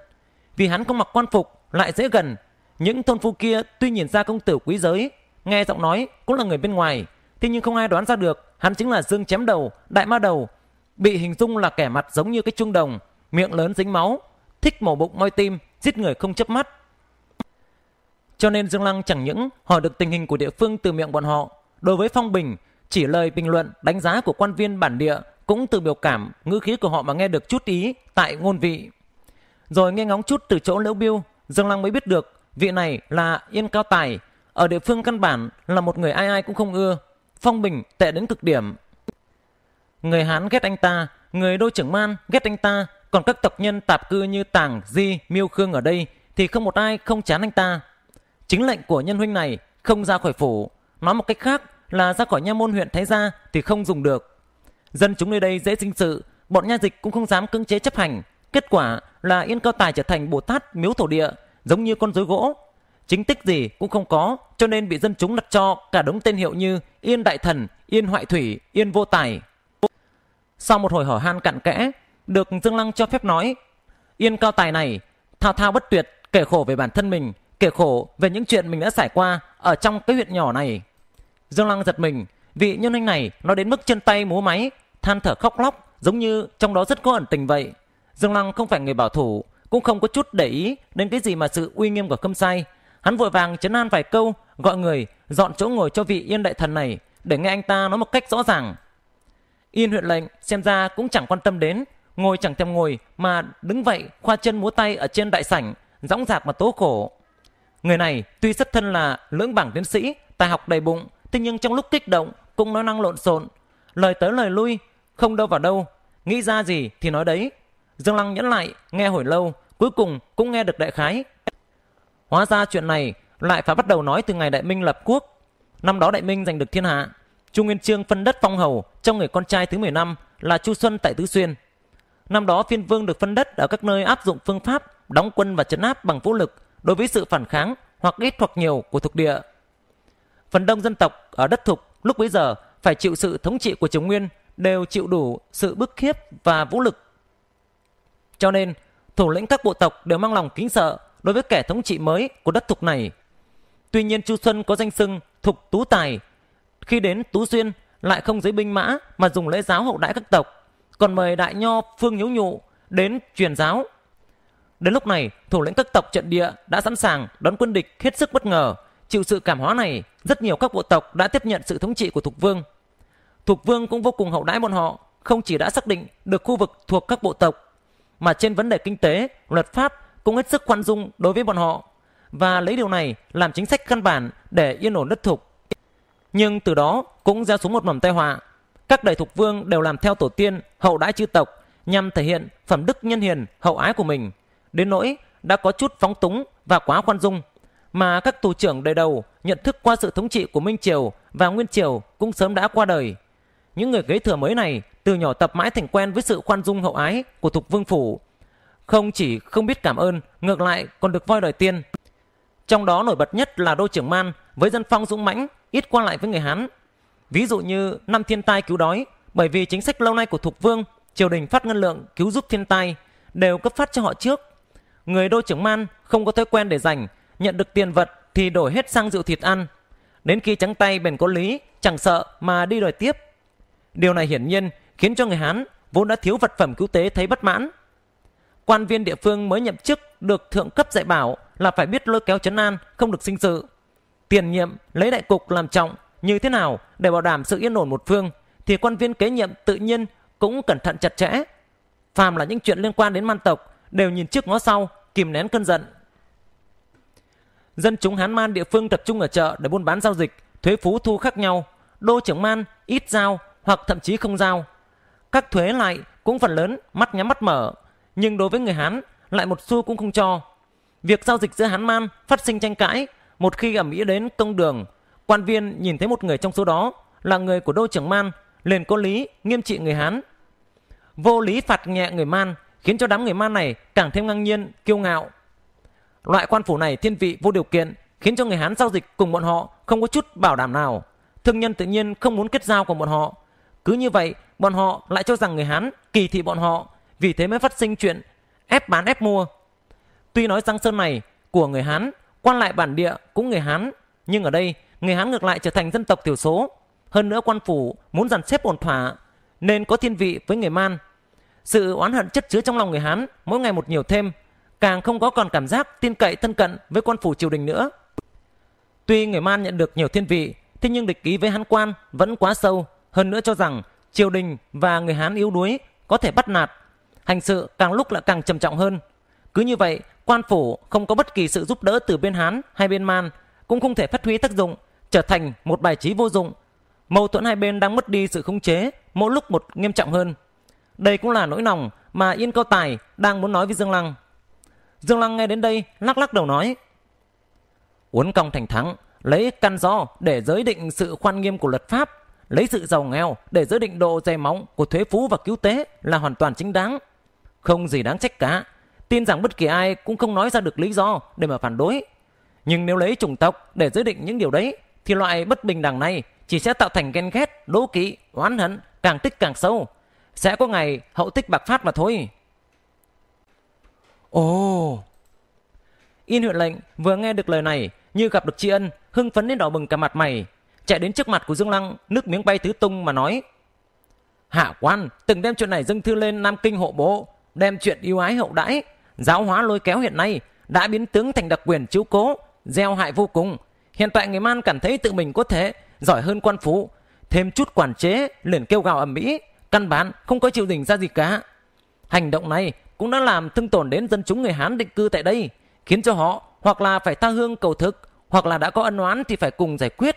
vì hắn không mặc quan phục lại dễ gần những thôn phu kia tuy nhìn ra công tử quý giới nghe giọng nói cũng là người bên ngoài thế nhưng không ai đoán ra được hắn chính là dương chém đầu đại ma đầu bị hình dung là kẻ mặt giống như cái chuông đồng miệng lớn dính máu thích mổ bụng moi tim giết người không chớp mắt cho nên dương lăng chẳng những hỏi được tình hình của địa phương từ miệng bọn họ đối với phong bình chỉ lời bình luận đánh giá của quan viên bản địa cũng từ biểu cảm, ngữ khí của họ mà nghe được chút ý tại ngôn vị. Rồi nghe ngóng chút từ chỗ Liễu Biêu, Dương Lăng mới biết được vị này là Yên Cao Tài, ở địa phương căn bản là một người ai ai cũng không ưa, phong bình tệ đến cực điểm. Người Hán ghét anh ta, người đôi trưởng man ghét anh ta, còn các tộc nhân tạp cư như Tàng, Di, Miêu Khương ở đây thì không một ai không chán anh ta. Chính lệnh của nhân huynh này không ra khỏi phủ, nói một cách khác là ra khỏi nha môn huyện Thái Gia thì không dùng được. Dân chúng nơi đây dễ sinh sự, bọn nha dịch cũng không dám cưỡng chế chấp hành. Kết quả là Yên Cao Tài trở thành Bồ Tát miếu thổ địa, giống như con rối gỗ. Chính tích gì cũng không có, cho nên bị dân chúng đặt cho cả đống tên hiệu như Yên Đại Thần, Yên Hoại Thủy, Yên Vô Tài. Sau một hồi hở han cặn kẽ, được Dương Lăng cho phép nói, Yên Cao Tài này thao thao bất tuyệt kể khổ về bản thân mình, kể khổ về những chuyện mình đã trải qua ở trong cái huyện nhỏ này. Dương Lăng giật mình, vị nhân anh này nó đến mức chân tay múa máy, than thở khóc lóc giống như trong đó rất có ẩn tình vậy. Dương Lăng không phải người bảo thủ, cũng không có chút để ý đến cái gì mà sự uy nghiêm của Khâm Sai. Hắn vội vàng chấn an vài câu, gọi người dọn chỗ ngồi cho vị yên đại thần này để nghe anh ta nói một cách rõ ràng. Yên huyện lệnh xem ra cũng chẳng quan tâm đến, ngồi chẳng thèm ngồi mà đứng vậy khoa chân múa tay ở trên đại sảnh, dõng dạc mà tố khổ. Người này tuy xuất thân là lưỡng bảng tiến sĩ, tài học đầy bụng, thế nhưng trong lúc kích động cũng nói năng lộn xộn, lời tới lời lui không đâu vào đâu nghĩ ra gì thì nói đấy dương lăng nhẫn lại nghe hồi lâu cuối cùng cũng nghe được đại khái hóa ra chuyện này lại phải bắt đầu nói từ ngày đại minh lập quốc năm đó đại minh giành được thiên hạ chu nguyên chương phân đất phong hầu cho người con trai thứ 10 năm là chu xuân tại tứ xuyên năm đó phiên vương được phân đất ở các nơi áp dụng phương pháp đóng quân và chấn áp bằng vũ lực đối với sự phản kháng hoặc ít hoặc nhiều của thuộc địa phần đông dân tộc ở đất thục lúc bấy giờ phải chịu sự thống trị của triều nguyên đều chịu đủ sự bức khiếp và vũ lực. Cho nên, thủ lĩnh các bộ tộc đều mang lòng kính sợ đối với kẻ thống trị mới của đất thục này. Tuy nhiên Chu Xuân có danh xưng thục tú tài, khi đến Tú Xuyên lại không giới binh mã mà dùng lễ giáo hậu đãi các tộc, còn mời đại nho Phương Nhếu Nhụ đến truyền giáo. Đến lúc này, thủ lĩnh các tộc trận địa đã sẵn sàng đón quân địch hết sức bất ngờ. Chịu sự cảm hóa này, rất nhiều các bộ tộc đã tiếp nhận sự thống trị của Thục Vương Thục Vương cũng vô cùng hậu đãi bọn họ, không chỉ đã xác định được khu vực thuộc các bộ tộc, mà trên vấn đề kinh tế, luật pháp cũng hết sức khoan dung đối với bọn họ và lấy điều này làm chính sách căn bản để yên ổn đất Thục. Nhưng từ đó cũng ra xuống một mầm tai họa. Các đại Thục Vương đều làm theo tổ tiên hậu đãi chư tộc nhằm thể hiện phẩm đức nhân hiền hậu ái của mình. Đến nỗi đã có chút phóng túng và quá khoan dung mà các tù trưởng đời đầu nhận thức qua sự thống trị của Minh Triều và Nguyên Triều cũng sớm đã qua đời những người kế thừa mới này từ nhỏ tập mãi thành quen với sự khoan dung hậu ái của Thục Vương Phủ. Không chỉ không biết cảm ơn, ngược lại còn được voi đòi tiên. Trong đó nổi bật nhất là đô trưởng Man với dân phong dũng mãnh, ít qua lại với người Hán. Ví dụ như năm thiên tai cứu đói, bởi vì chính sách lâu nay của Thục Vương, triều đình phát ngân lượng cứu giúp thiên tai, đều cấp phát cho họ trước. Người đô trưởng Man không có thói quen để dành, nhận được tiền vật thì đổi hết sang rượu thịt ăn. Đến khi trắng tay bền có lý, chẳng sợ mà đi đòi tiếp. Điều này hiển nhiên khiến cho người Hán vốn đã thiếu vật phẩm cứu tế thấy bất mãn. Quan viên địa phương mới nhậm chức được thượng cấp dạy bảo là phải biết lôi kéo chấn an, không được sinh sự. Tiền nhiệm lấy đại cục làm trọng như thế nào để bảo đảm sự yên ổn một phương thì quan viên kế nhiệm tự nhiên cũng cẩn thận chặt chẽ. Phàm là những chuyện liên quan đến man tộc đều nhìn trước ngó sau, kìm nén cơn giận. Dân chúng Hán Man địa phương tập trung ở chợ để buôn bán giao dịch, thuế phú thu khác nhau. Đô trưởng Man ít giao hoặc thậm chí không giao. Các thuế lại cũng phần lớn mắt nhắm mắt mở, nhưng đối với người Hán lại một xu cũng không cho. Việc giao dịch giữa Hán Man phát sinh tranh cãi, một khi ẩm ý đến công đường, quan viên nhìn thấy một người trong số đó là người của đô trưởng Man, liền có lý nghiêm trị người Hán. Vô lý phạt nhẹ người Man khiến cho đám người Man này càng thêm ngang nhiên, kiêu ngạo. Loại quan phủ này thiên vị vô điều kiện khiến cho người Hán giao dịch cùng bọn họ không có chút bảo đảm nào. Thương nhân tự nhiên không muốn kết giao cùng bọn họ cứ như vậy, bọn họ lại cho rằng người Hán kỳ thị bọn họ, vì thế mới phát sinh chuyện ép bán ép mua. Tuy nói giang sơn này của người Hán, quan lại bản địa cũng người Hán, nhưng ở đây người Hán ngược lại trở thành dân tộc thiểu số. Hơn nữa quan phủ muốn dàn xếp ổn thỏa nên có thiên vị với người Man. Sự oán hận chất chứa trong lòng người Hán mỗi ngày một nhiều thêm, càng không có còn cảm giác tin cậy thân cận với quan phủ triều đình nữa. Tuy người Man nhận được nhiều thiên vị, thế nhưng địch ký với Hán quan vẫn quá sâu, hơn nữa cho rằng triều đình và người Hán yếu đuối có thể bắt nạt. Hành sự càng lúc lại càng trầm trọng hơn. Cứ như vậy, quan phủ không có bất kỳ sự giúp đỡ từ bên Hán hay bên Man cũng không thể phát huy tác dụng, trở thành một bài trí vô dụng. Mâu thuẫn hai bên đang mất đi sự khống chế, mỗi lúc một nghiêm trọng hơn. Đây cũng là nỗi lòng mà Yên Cao Tài đang muốn nói với Dương Lăng. Dương Lăng nghe đến đây, lắc lắc đầu nói. Uốn cong thành thắng, lấy căn do để giới định sự khoan nghiêm của luật pháp Lấy sự giàu nghèo để giữ định độ dè móng của thuế phú và cứu tế là hoàn toàn chính đáng. Không gì đáng trách cả. Tin rằng bất kỳ ai cũng không nói ra được lý do để mà phản đối. Nhưng nếu lấy chủng tộc để giới định những điều đấy thì loại bất bình đẳng này chỉ sẽ tạo thành ghen ghét, đố kỵ, oán hận càng tích càng sâu. Sẽ có ngày hậu tích bạc phát mà thôi. Ồ! Oh. Yên huyện lệnh vừa nghe được lời này như gặp được tri ân hưng phấn đến đỏ bừng cả mặt mày chạy đến trước mặt của Dương Lăng, nước miếng bay tứ tung mà nói. Hạ quan, từng đem chuyện này dâng thư lên Nam Kinh hộ bộ, đem chuyện yêu ái hậu đãi, giáo hóa lôi kéo hiện nay, đã biến tướng thành đặc quyền chiếu cố, gieo hại vô cùng. Hiện tại người man cảm thấy tự mình có thể giỏi hơn quan phủ, thêm chút quản chế, liền kêu gào ầm ĩ, căn bản không có chịu đỉnh ra gì cả. Hành động này cũng đã làm thương tổn đến dân chúng người Hán định cư tại đây, khiến cho họ hoặc là phải tha hương cầu thực, hoặc là đã có ân oán thì phải cùng giải quyết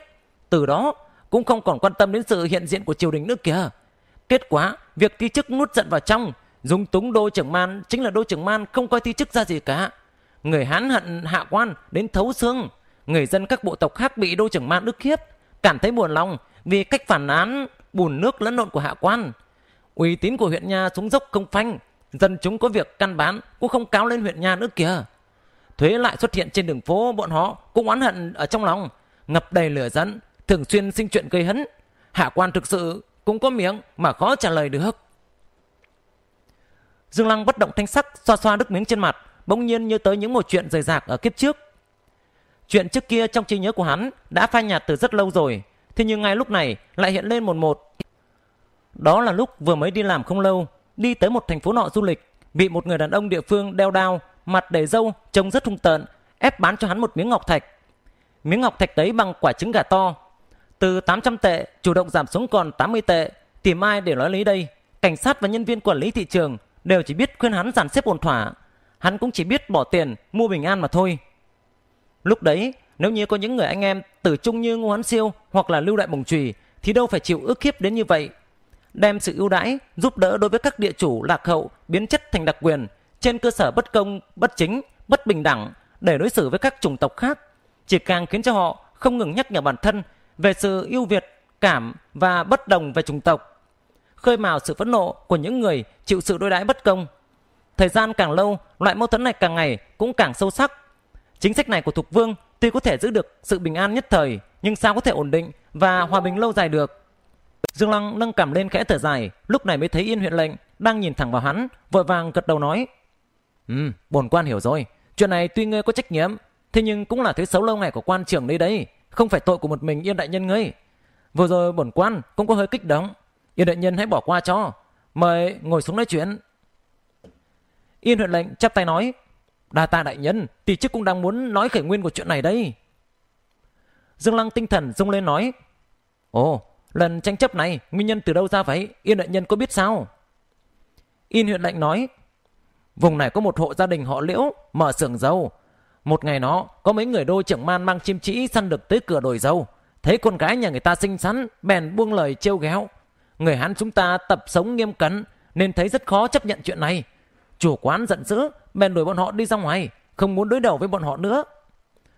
từ đó cũng không còn quan tâm đến sự hiện diện của triều đình nữa kìa. Kết quả, việc thi chức nuốt giận vào trong, dùng túng đô trưởng man chính là đô trưởng man không coi thi chức ra gì cả. Người Hán hận hạ quan đến thấu xương, người dân các bộ tộc khác bị đô trưởng man ức hiếp, cảm thấy buồn lòng vì cách phản án bùn nước lẫn lộn của hạ quan. Uy tín của huyện nha xuống dốc không phanh, dân chúng có việc căn bán cũng không cáo lên huyện nha nữa kìa. Thuế lại xuất hiện trên đường phố bọn họ cũng oán hận ở trong lòng, ngập đầy lửa giận, thường xuyên sinh chuyện gây hấn hạ quan thực sự cũng có miếng mà khó trả lời được dương lăng bất động thanh sắc xoa xoa đứt miếng trên mặt bỗng nhiên nhớ tới những một chuyện rời rạc ở kiếp trước chuyện trước kia trong trí nhớ của hắn đã phai nhạt từ rất lâu rồi thế nhưng ngay lúc này lại hiện lên một một đó là lúc vừa mới đi làm không lâu đi tới một thành phố nọ du lịch bị một người đàn ông địa phương đeo đao mặt để râu trông rất hung tợn ép bán cho hắn một miếng ngọc thạch miếng ngọc thạch đấy bằng quả trứng gà to từ 800 tệ chủ động giảm xuống còn 80 tệ, tìm ai để nói lý đây? Cảnh sát và nhân viên quản lý thị trường đều chỉ biết khuyên hắn dàn xếp ổn thỏa. Hắn cũng chỉ biết bỏ tiền mua bình an mà thôi. Lúc đấy, nếu như có những người anh em tử trung như Ngô Hán Siêu hoặc là Lưu Đại Bồng Trùy thì đâu phải chịu ức hiếp đến như vậy. Đem sự ưu đãi, giúp đỡ đối với các địa chủ lạc hậu biến chất thành đặc quyền trên cơ sở bất công, bất chính, bất bình đẳng để đối xử với các chủng tộc khác chỉ càng khiến cho họ không ngừng nhắc nhở bản thân về sự ưu việt, cảm và bất đồng về chủng tộc, khơi mào sự phẫn nộ của những người chịu sự đối đãi bất công. Thời gian càng lâu, loại mâu thuẫn này càng ngày cũng càng sâu sắc. Chính sách này của Thục Vương tuy có thể giữ được sự bình an nhất thời, nhưng sao có thể ổn định và hòa bình lâu dài được. Dương Lăng nâng cảm lên khẽ thở dài, lúc này mới thấy Yên huyện lệnh đang nhìn thẳng vào hắn, vội vàng gật đầu nói. Ừ, bổn quan hiểu rồi, chuyện này tuy ngươi có trách nhiệm, thế nhưng cũng là thứ xấu lâu ngày của quan trưởng nơi đấy không phải tội của một mình yên đại nhân ngươi vừa rồi bổn quan cũng có hơi kích động yên đại nhân hãy bỏ qua cho mời ngồi xuống nói chuyện yên huyện lệnh chắp tay nói đa ta đại nhân tỷ chức cũng đang muốn nói khởi nguyên của chuyện này đây dương lăng tinh thần rung lên nói ồ lần tranh chấp này nguyên nhân từ đâu ra vậy yên đại nhân có biết sao yên huyện lệnh nói vùng này có một hộ gia đình họ liễu mở xưởng dầu một ngày nó có mấy người đô trưởng man mang chim chỉ săn được tới cửa đồi dâu. Thấy con gái nhà người ta xinh xắn, bèn buông lời trêu ghẹo. Người Hán chúng ta tập sống nghiêm cẩn nên thấy rất khó chấp nhận chuyện này. Chủ quán giận dữ, bèn đuổi bọn họ đi ra ngoài, không muốn đối đầu với bọn họ nữa.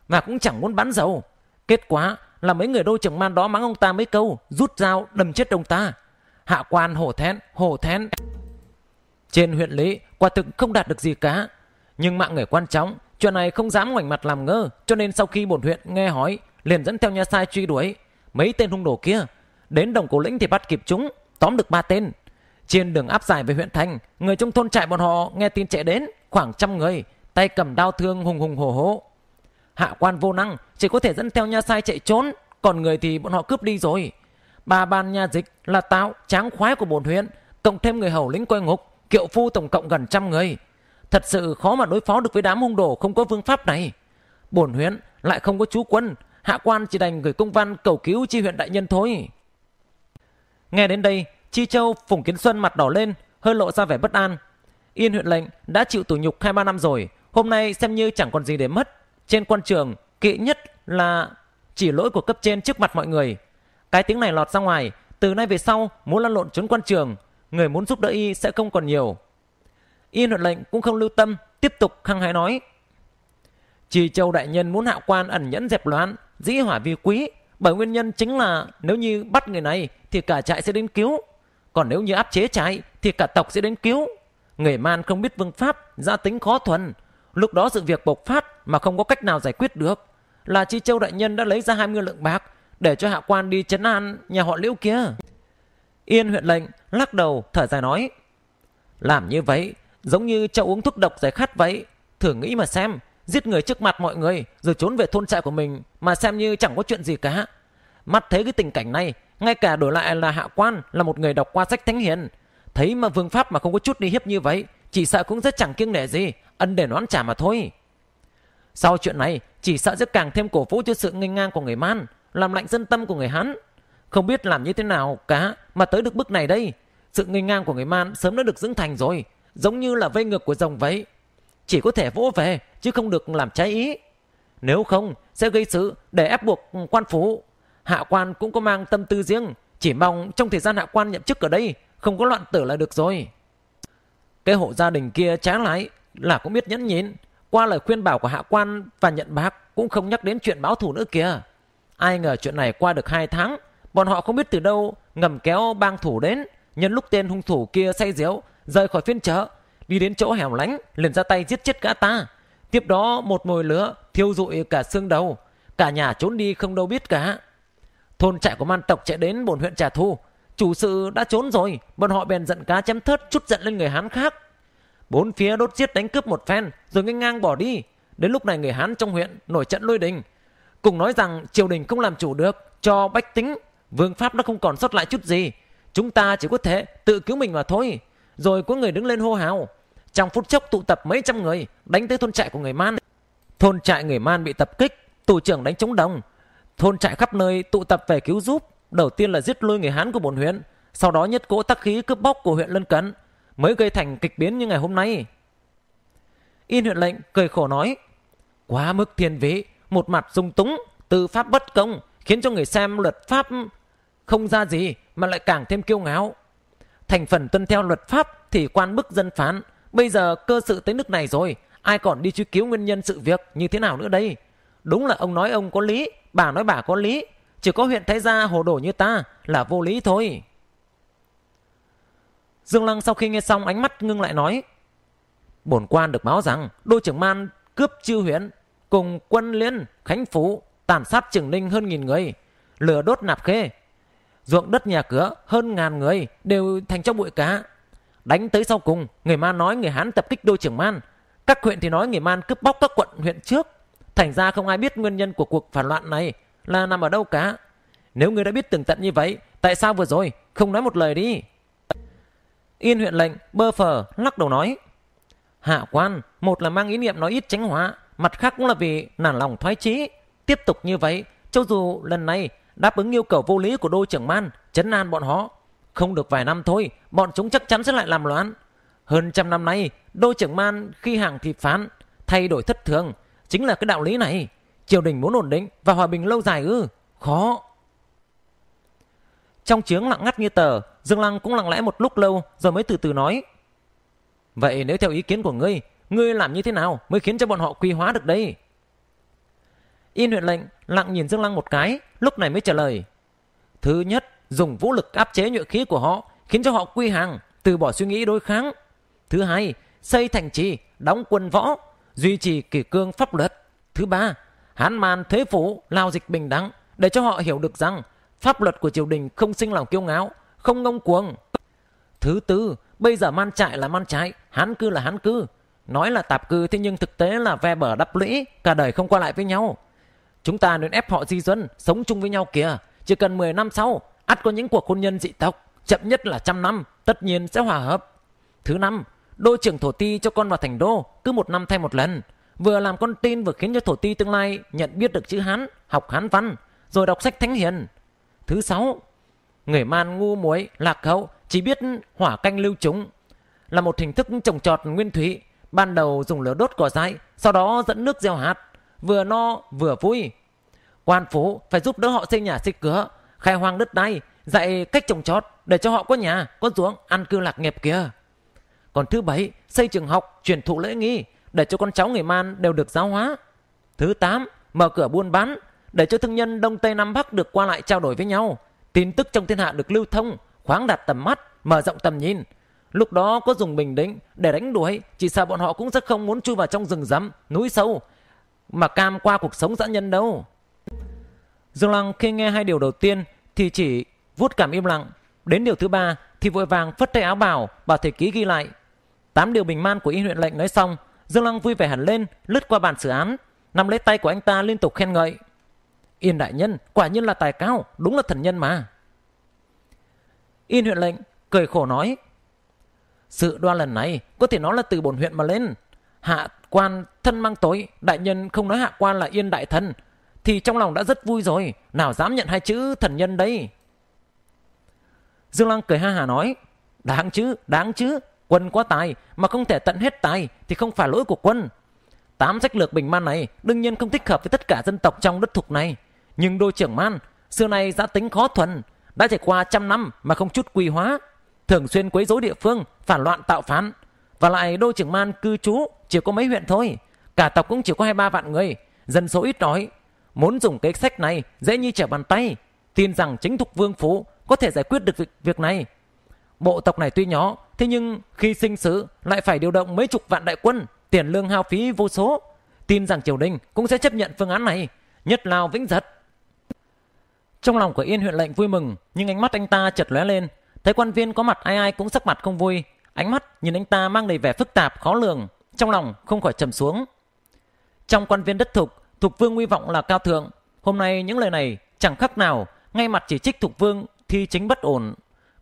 mà cũng chẳng muốn bán dầu. Kết quả là mấy người đô trưởng man đó mắng ông ta mấy câu, rút dao đâm chết ông ta. Hạ quan hổ thẹn, hổ thẹn. Trên huyện lý, quả thực không đạt được gì cả. Nhưng mạng người quan trọng Chuyện này không dám ngoảnh mặt làm ngơ, cho nên sau khi bổn huyện nghe hỏi, liền dẫn theo nha sai truy đuổi. Mấy tên hung đồ kia, đến đồng cổ lĩnh thì bắt kịp chúng, tóm được ba tên. Trên đường áp giải về huyện thành, người trong thôn trại bọn họ nghe tin chạy đến, khoảng trăm người, tay cầm đao thương hùng hùng hổ hổ. Hạ quan vô năng, chỉ có thể dẫn theo nha sai chạy trốn, còn người thì bọn họ cướp đi rồi. Ba ban nha dịch là táo, tráng khoái của bổn huyện, cộng thêm người hầu lính quê ngục, kiệu phu tổng cộng gần trăm người, Thật sự khó mà đối phó được với đám hung đồ không có phương pháp này. Bổn huyện lại không có chú quân, hạ quan chỉ đành gửi công văn cầu cứu chi huyện đại nhân thôi. Nghe đến đây, Chi Châu Phùng Kiến Xuân mặt đỏ lên, hơi lộ ra vẻ bất an. Yên huyện lệnh đã chịu tủ nhục hai ba năm rồi, hôm nay xem như chẳng còn gì để mất. Trên quan trường, kỵ nhất là chỉ lỗi của cấp trên trước mặt mọi người. Cái tiếng này lọt ra ngoài, từ nay về sau muốn lăn lộn trốn quan trường, người muốn giúp đỡ y sẽ không còn nhiều. Yên huyện lệnh cũng không lưu tâm, tiếp tục hăng hái nói. Trì Châu đại nhân muốn hạ quan ẩn nhẫn dẹp loạn, dĩ hỏa vi quý, bởi nguyên nhân chính là nếu như bắt người này thì cả trại sẽ đến cứu, còn nếu như áp chế trại thì cả tộc sẽ đến cứu. Người man không biết vương pháp, gia tính khó thuần, lúc đó sự việc bộc phát mà không có cách nào giải quyết được, là Chi Châu đại nhân đã lấy ra 20 lượng bạc để cho hạ quan đi chấn an nhà họ Liễu kia. Yên huyện lệnh lắc đầu thở dài nói: "Làm như vậy Giống như cháu uống thuốc độc giải khát vậy Thử nghĩ mà xem Giết người trước mặt mọi người Rồi trốn về thôn trại của mình Mà xem như chẳng có chuyện gì cả Mắt thấy cái tình cảnh này Ngay cả đổi lại là hạ quan Là một người đọc qua sách thánh hiền Thấy mà vương pháp mà không có chút đi hiếp như vậy Chỉ sợ cũng rất chẳng kiêng nể gì Ân để nón trả mà thôi Sau chuyện này Chỉ sợ sẽ càng thêm cổ vũ cho sự nghênh ngang của người man Làm lạnh dân tâm của người Hán Không biết làm như thế nào cả Mà tới được bước này đây Sự nghênh ngang của người man sớm đã được dưỡng thành rồi giống như là vây ngược của dòng vậy. Chỉ có thể vỗ về, chứ không được làm trái ý. Nếu không, sẽ gây sự để ép buộc quan phủ. Hạ quan cũng có mang tâm tư riêng, chỉ mong trong thời gian hạ quan nhậm chức ở đây, không có loạn tử là được rồi. Cái hộ gia đình kia trái lại là cũng biết nhẫn nhịn, qua lời khuyên bảo của hạ quan và nhận bác cũng không nhắc đến chuyện báo thù nữa kìa. Ai ngờ chuyện này qua được 2 tháng, bọn họ không biết từ đâu ngầm kéo bang thủ đến, nhân lúc tên hung thủ kia say rượu rời khỏi phiên chợ đi đến chỗ hẻo lánh liền ra tay giết chết gã ta tiếp đó một mồi lửa thiêu rụi cả xương đầu cả nhà trốn đi không đâu biết cả thôn trại của man tộc chạy đến bổn huyện trả thù chủ sự đã trốn rồi bọn họ bèn giận cá chém thớt chút giận lên người hán khác bốn phía đốt giết đánh cướp một phen rồi nghênh ngang bỏ đi đến lúc này người hán trong huyện nổi trận lôi đình cùng nói rằng triều đình không làm chủ được cho bách tính vương pháp đã không còn sót lại chút gì chúng ta chỉ có thể tự cứu mình mà thôi rồi có người đứng lên hô hào trong phút chốc tụ tập mấy trăm người đánh tới thôn trại của người man thôn trại người man bị tập kích tù trưởng đánh chống đồng thôn trại khắp nơi tụ tập về cứu giúp đầu tiên là giết lui người hán của bổn huyện sau đó nhất cỗ tắc khí cướp bóc của huyện lân cấn, mới gây thành kịch biến như ngày hôm nay yên huyện lệnh cười khổ nói quá mức thiên vị, một mặt dung túng tư pháp bất công khiến cho người xem luật pháp không ra gì mà lại càng thêm kiêu ngạo thành phần tuân theo luật pháp thì quan bức dân phán. Bây giờ cơ sự tới nước này rồi, ai còn đi truy cứu nguyên nhân sự việc như thế nào nữa đây? Đúng là ông nói ông có lý, bà nói bà có lý. Chỉ có huyện Thái Gia hồ đổ như ta là vô lý thôi. Dương Lăng sau khi nghe xong ánh mắt ngưng lại nói. Bổn quan được báo rằng đô trưởng man cướp chư huyện cùng quân liên, khánh phú, tàn sát trường ninh hơn nghìn người, lửa đốt nạp khê, ruộng đất nhà cửa hơn ngàn người đều thành trong bụi cá. Đánh tới sau cùng, người man nói người Hán tập kích đô trưởng man. Các huyện thì nói người man cướp bóc các quận huyện trước. Thành ra không ai biết nguyên nhân của cuộc phản loạn này là nằm ở đâu cả. Nếu người đã biết tường tận như vậy, tại sao vừa rồi không nói một lời đi? Yên huyện lệnh bơ phờ lắc đầu nói. Hạ quan, một là mang ý niệm nói ít tránh hóa, mặt khác cũng là vì nản lòng thoái chí Tiếp tục như vậy, cho dù lần này đáp ứng yêu cầu vô lý của đôi trưởng man chấn an bọn họ không được vài năm thôi bọn chúng chắc chắn sẽ lại làm loạn hơn trăm năm nay đôi trưởng man khi hàng thị phán thay đổi thất thường chính là cái đạo lý này triều đình muốn ổn định và hòa bình lâu dài ư khó trong chướng lặng ngắt như tờ dương lăng cũng lặng lẽ một lúc lâu rồi mới từ từ nói vậy nếu theo ý kiến của ngươi ngươi làm như thế nào mới khiến cho bọn họ quy hóa được đây Yên huyện lệnh lặng nhìn Dương Lăng một cái, lúc này mới trả lời. Thứ nhất, dùng vũ lực áp chế nhuệ khí của họ, khiến cho họ quy hàng, từ bỏ suy nghĩ đối kháng. Thứ hai, xây thành trì, đóng quân võ, duy trì kỷ cương pháp luật. Thứ ba, hán man thuế phủ, lao dịch bình đẳng, để cho họ hiểu được rằng pháp luật của triều đình không sinh lòng kiêu ngạo, không ngông cuồng. Thứ tư, bây giờ man trại là man trại, hán cư là hán cư. Nói là tạp cư thế nhưng thực tế là ve bờ đắp lũy, cả đời không qua lại với nhau. Chúng ta nên ép họ di dân, sống chung với nhau kìa. Chỉ cần 10 năm sau, ắt có những cuộc hôn nhân dị tộc, chậm nhất là trăm năm, tất nhiên sẽ hòa hợp. Thứ năm, đô trưởng thổ ti cho con vào thành đô, cứ một năm thay một lần. Vừa làm con tin vừa khiến cho thổ ti tương lai nhận biết được chữ Hán, học Hán văn, rồi đọc sách thánh hiền. Thứ sáu, người man ngu muối, lạc hậu, chỉ biết hỏa canh lưu chúng. Là một hình thức trồng trọt nguyên thủy, ban đầu dùng lửa đốt cỏ dại, sau đó dẫn nước gieo hạt, vừa no vừa vui. Quan phủ phải giúp đỡ họ xây nhà xây cửa, khai hoang đất đai, dạy cách trồng trọt để cho họ có nhà, có ruộng, ăn cư lạc nghiệp kia. Còn thứ bảy, xây trường học, truyền thụ lễ nghi để cho con cháu người Man đều được giáo hóa. Thứ tám, mở cửa buôn bán để cho thương nhân Đông Tây Nam Bắc được qua lại trao đổi với nhau. Tin tức trong thiên hạ được lưu thông, khoáng đạt tầm mắt, mở rộng tầm nhìn. Lúc đó có dùng bình định để đánh đuổi, chỉ sợ bọn họ cũng rất không muốn chui vào trong rừng rậm, núi sâu mà cam qua cuộc sống dã nhân đâu. Dương Lăng khi nghe hai điều đầu tiên thì chỉ vút cảm im lặng. Đến điều thứ ba thì vội vàng phất tay áo bảo, bảo thầy ký ghi lại. Tám điều bình man của y huyện lệnh nói xong, Dương Lăng vui vẻ hẳn lên, lướt qua bàn xử án, nắm lấy tay của anh ta liên tục khen ngợi. Yên đại nhân, quả nhiên là tài cao, đúng là thần nhân mà. Yên huyện lệnh cười khổ nói, sự đoan lần này có thể nói là từ bổn huyện mà lên, hạ quan thân mang tối, đại nhân không nói hạ quan là yên đại thần, thì trong lòng đã rất vui rồi, nào dám nhận hai chữ thần nhân đây. Dương Lăng cười ha hà nói, đáng chứ, đáng chứ, quân quá tài mà không thể tận hết tài thì không phải lỗi của quân. Tám sách lược bình man này đương nhiên không thích hợp với tất cả dân tộc trong đất thục này. Nhưng đô trưởng man, xưa nay giá tính khó thuần, đã trải qua trăm năm mà không chút quy hóa, thường xuyên quấy rối địa phương, phản loạn tạo phán. Và lại đô trưởng man cư trú chỉ có mấy huyện thôi, Cả tộc cũng chỉ có hai ba vạn người, dân số ít nói. Muốn dùng kế sách này dễ như trở bàn tay. Tin rằng chính thục vương phú có thể giải quyết được việc, việc này. Bộ tộc này tuy nhỏ, thế nhưng khi sinh sứ lại phải điều động mấy chục vạn đại quân, tiền lương hao phí vô số. Tin rằng triều đình cũng sẽ chấp nhận phương án này, nhất lao vĩnh giật. Trong lòng của Yên huyện lệnh vui mừng, nhưng ánh mắt anh ta chợt lóe lên, thấy quan viên có mặt ai ai cũng sắc mặt không vui, ánh mắt nhìn anh ta mang đầy vẻ phức tạp khó lường, trong lòng không khỏi trầm xuống. Trong quan viên đất Thục, Thục Vương nguy vọng là cao thượng. Hôm nay những lời này chẳng khác nào ngay mặt chỉ trích Thục Vương thì chính bất ổn.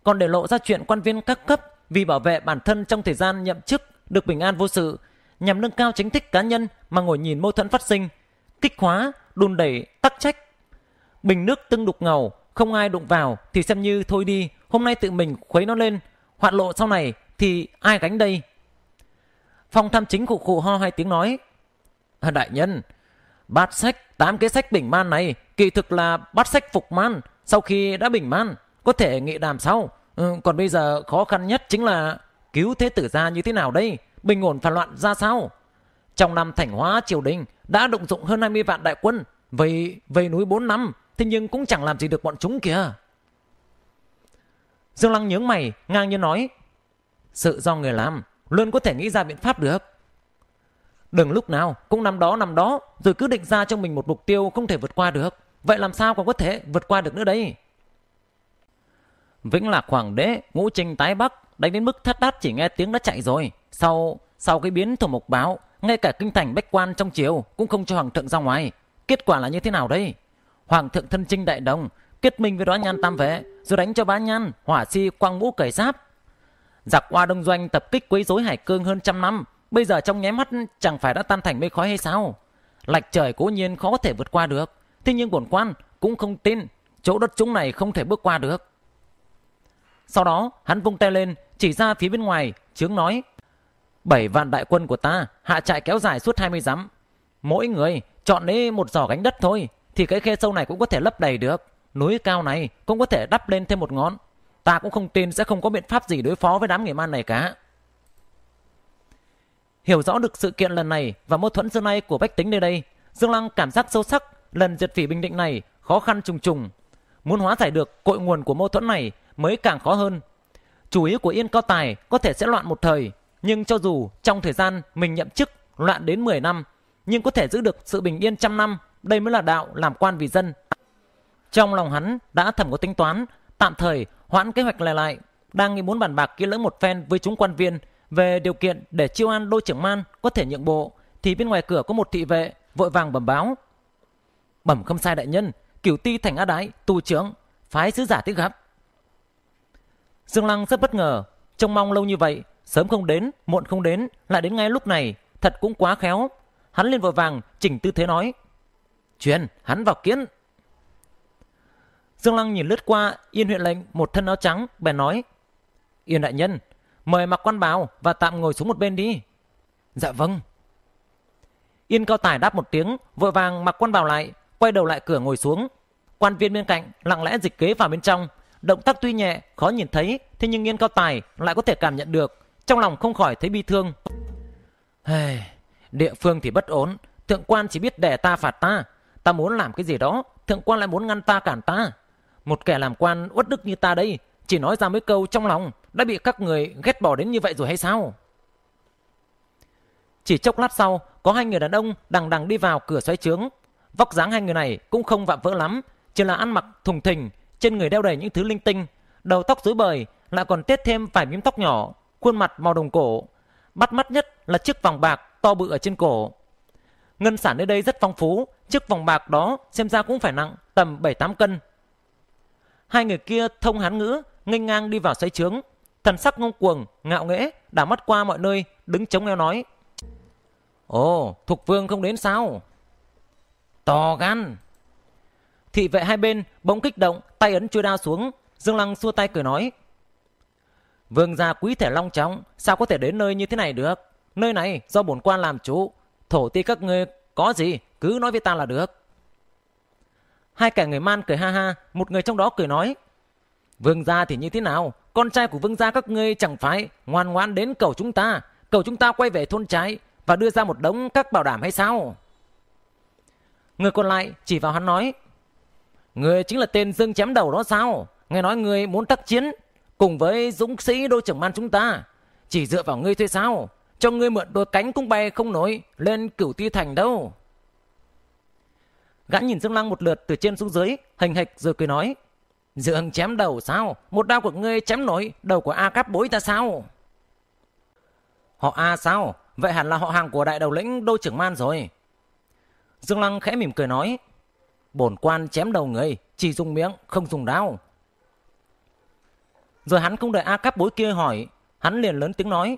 Còn để lộ ra chuyện quan viên các cấp vì bảo vệ bản thân trong thời gian nhậm chức được bình an vô sự nhằm nâng cao chính thích cá nhân mà ngồi nhìn mâu thuẫn phát sinh kích hóa đùn đẩy tắc trách bình nước tưng đục ngầu không ai đụng vào thì xem như thôi đi hôm nay tự mình khuấy nó lên hoạn lộ sau này thì ai gánh đây phòng tham chính khụ khụ ho hai tiếng nói À, đại nhân, bát sách, tám cái sách bình man này kỳ thực là bát sách phục man sau khi đã bình man, có thể nghị đàm sau. Ừ, còn bây giờ khó khăn nhất chính là cứu thế tử gia như thế nào đây? Bình ổn phản loạn ra sao? Trong năm Thành Hóa triều đình đã động dụng hơn 20 vạn đại quân, vây vây núi 4 năm, thế nhưng cũng chẳng làm gì được bọn chúng kìa. Dương Lăng nhướng mày, ngang nhiên nói, sự do người làm, luôn có thể nghĩ ra biện pháp được. Đừng lúc nào cũng năm đó năm đó rồi cứ định ra cho mình một mục tiêu không thể vượt qua được. Vậy làm sao còn có thể vượt qua được nữa đây? Vĩnh Lạc Hoàng đế, ngũ trinh tái bắc, đánh đến mức thất đát chỉ nghe tiếng đã chạy rồi. Sau sau cái biến thổ mộc báo, ngay cả kinh thành bách quan trong triều cũng không cho hoàng thượng ra ngoài. Kết quả là như thế nào đây? Hoàng thượng thân trinh đại đồng, kết minh với đó nhan tam vệ, rồi đánh cho bá nhan, hỏa si quang vũ cởi giáp. Giặc qua đông doanh tập kích quấy rối hải cương hơn trăm năm, Bây giờ trong nháy mắt chẳng phải đã tan thành mây khói hay sao? Lạch trời cố nhiên khó có thể vượt qua được. Thế nhưng bổn quan cũng không tin chỗ đất chúng này không thể bước qua được. Sau đó hắn vung tay lên chỉ ra phía bên ngoài chướng nói Bảy vạn đại quân của ta hạ trại kéo dài suốt hai mươi dặm. Mỗi người chọn lấy một giỏ gánh đất thôi thì cái khe sâu này cũng có thể lấp đầy được. Núi cao này cũng có thể đắp lên thêm một ngón. Ta cũng không tin sẽ không có biện pháp gì đối phó với đám người man này cả. Hiểu rõ được sự kiện lần này và mâu thuẫn xưa nay của bách tính nơi đây, Dương Lăng cảm giác sâu sắc lần diệt phỉ Bình Định này khó khăn trùng trùng. Muốn hóa giải được cội nguồn của mâu thuẫn này mới càng khó hơn. Chủ ý của Yên Cao Tài có thể sẽ loạn một thời, nhưng cho dù trong thời gian mình nhậm chức loạn đến 10 năm, nhưng có thể giữ được sự bình yên trăm năm, đây mới là đạo làm quan vì dân. Trong lòng hắn đã thầm có tính toán, tạm thời hoãn kế hoạch lại lại, đang nghĩ muốn bàn bạc kỹ lưỡng một phen với chúng quan viên về điều kiện để chiêu an đô trưởng man có thể nhượng bộ thì bên ngoài cửa có một thị vệ vội vàng bẩm báo bẩm không sai đại nhân cửu ti thành a đái tù trưởng phái sứ giả tiếp gặp dương lăng rất bất ngờ trông mong lâu như vậy sớm không đến muộn không đến lại đến ngay lúc này thật cũng quá khéo hắn liền vội vàng chỉnh tư thế nói truyền hắn vào kiến dương lăng nhìn lướt qua yên huyện lệnh một thân áo trắng bèn nói yên đại nhân Mời mặc quan bào và tạm ngồi xuống một bên đi. Dạ vâng. Yên cao tải đáp một tiếng, vội vàng mặc quan bào lại, quay đầu lại cửa ngồi xuống. Quan viên bên cạnh lặng lẽ dịch kế vào bên trong. Động tác tuy nhẹ, khó nhìn thấy, thế nhưng Yên cao tài lại có thể cảm nhận được. Trong lòng không khỏi thấy bi thương. Hey, địa phương thì bất ổn, thượng quan chỉ biết đẻ ta phạt ta. Ta muốn làm cái gì đó, thượng quan lại muốn ngăn ta cản ta. Một kẻ làm quan uất đức như ta đây, chỉ nói ra mấy câu trong lòng đã bị các người ghét bỏ đến như vậy rồi hay sao? Chỉ chốc lát sau, có hai người đàn ông đằng đằng đi vào cửa xoáy trướng. Vóc dáng hai người này cũng không vạm vỡ lắm, chỉ là ăn mặc thùng thình, trên người đeo đầy những thứ linh tinh, đầu tóc rối bời, lại còn tết thêm vài miếng tóc nhỏ, khuôn mặt màu đồng cổ. Bắt mắt nhất là chiếc vòng bạc to bự ở trên cổ. Ngân sản nơi đây rất phong phú, chiếc vòng bạc đó xem ra cũng phải nặng tầm 7-8 cân. Hai người kia thông hán ngữ, nghênh ngang đi vào xoáy trướng thần sắc ngông cuồng ngạo nghễ đã mắt qua mọi nơi đứng chống eo nói ồ thục vương không đến sao to gan thị vệ hai bên bỗng kích động tay ấn chui đao xuống dương lăng xua tay cười nói vương gia quý thể long trọng sao có thể đến nơi như thế này được nơi này do bổn quan làm chủ thổ ti các ngươi có gì cứ nói với ta là được hai kẻ người man cười ha ha một người trong đó cười nói Vương gia thì như thế nào? Con trai của vương gia các ngươi chẳng phải ngoan ngoãn đến cầu chúng ta, cầu chúng ta quay về thôn trái và đưa ra một đống các bảo đảm hay sao? Người còn lại chỉ vào hắn nói, Người chính là tên Dương chém đầu đó sao? Nghe nói người muốn tác chiến cùng với dũng sĩ đôi trưởng man chúng ta. Chỉ dựa vào ngươi thôi sao? Cho ngươi mượn đôi cánh cũng bay không nổi lên cửu ti thành đâu. Gã nhìn Dương Lăng một lượt từ trên xuống dưới, hình hạch rồi cười nói. Dượng chém đầu sao? Một đao của ngươi chém nổi đầu của A Cáp bối ta sao? Họ A sao? Vậy hẳn là họ hàng của đại đầu lĩnh đô trưởng man rồi. Dương Lăng khẽ mỉm cười nói. Bổn quan chém đầu người, chỉ dùng miệng, không dùng đao. Rồi hắn không đợi A Cáp bối kia hỏi, hắn liền lớn tiếng nói.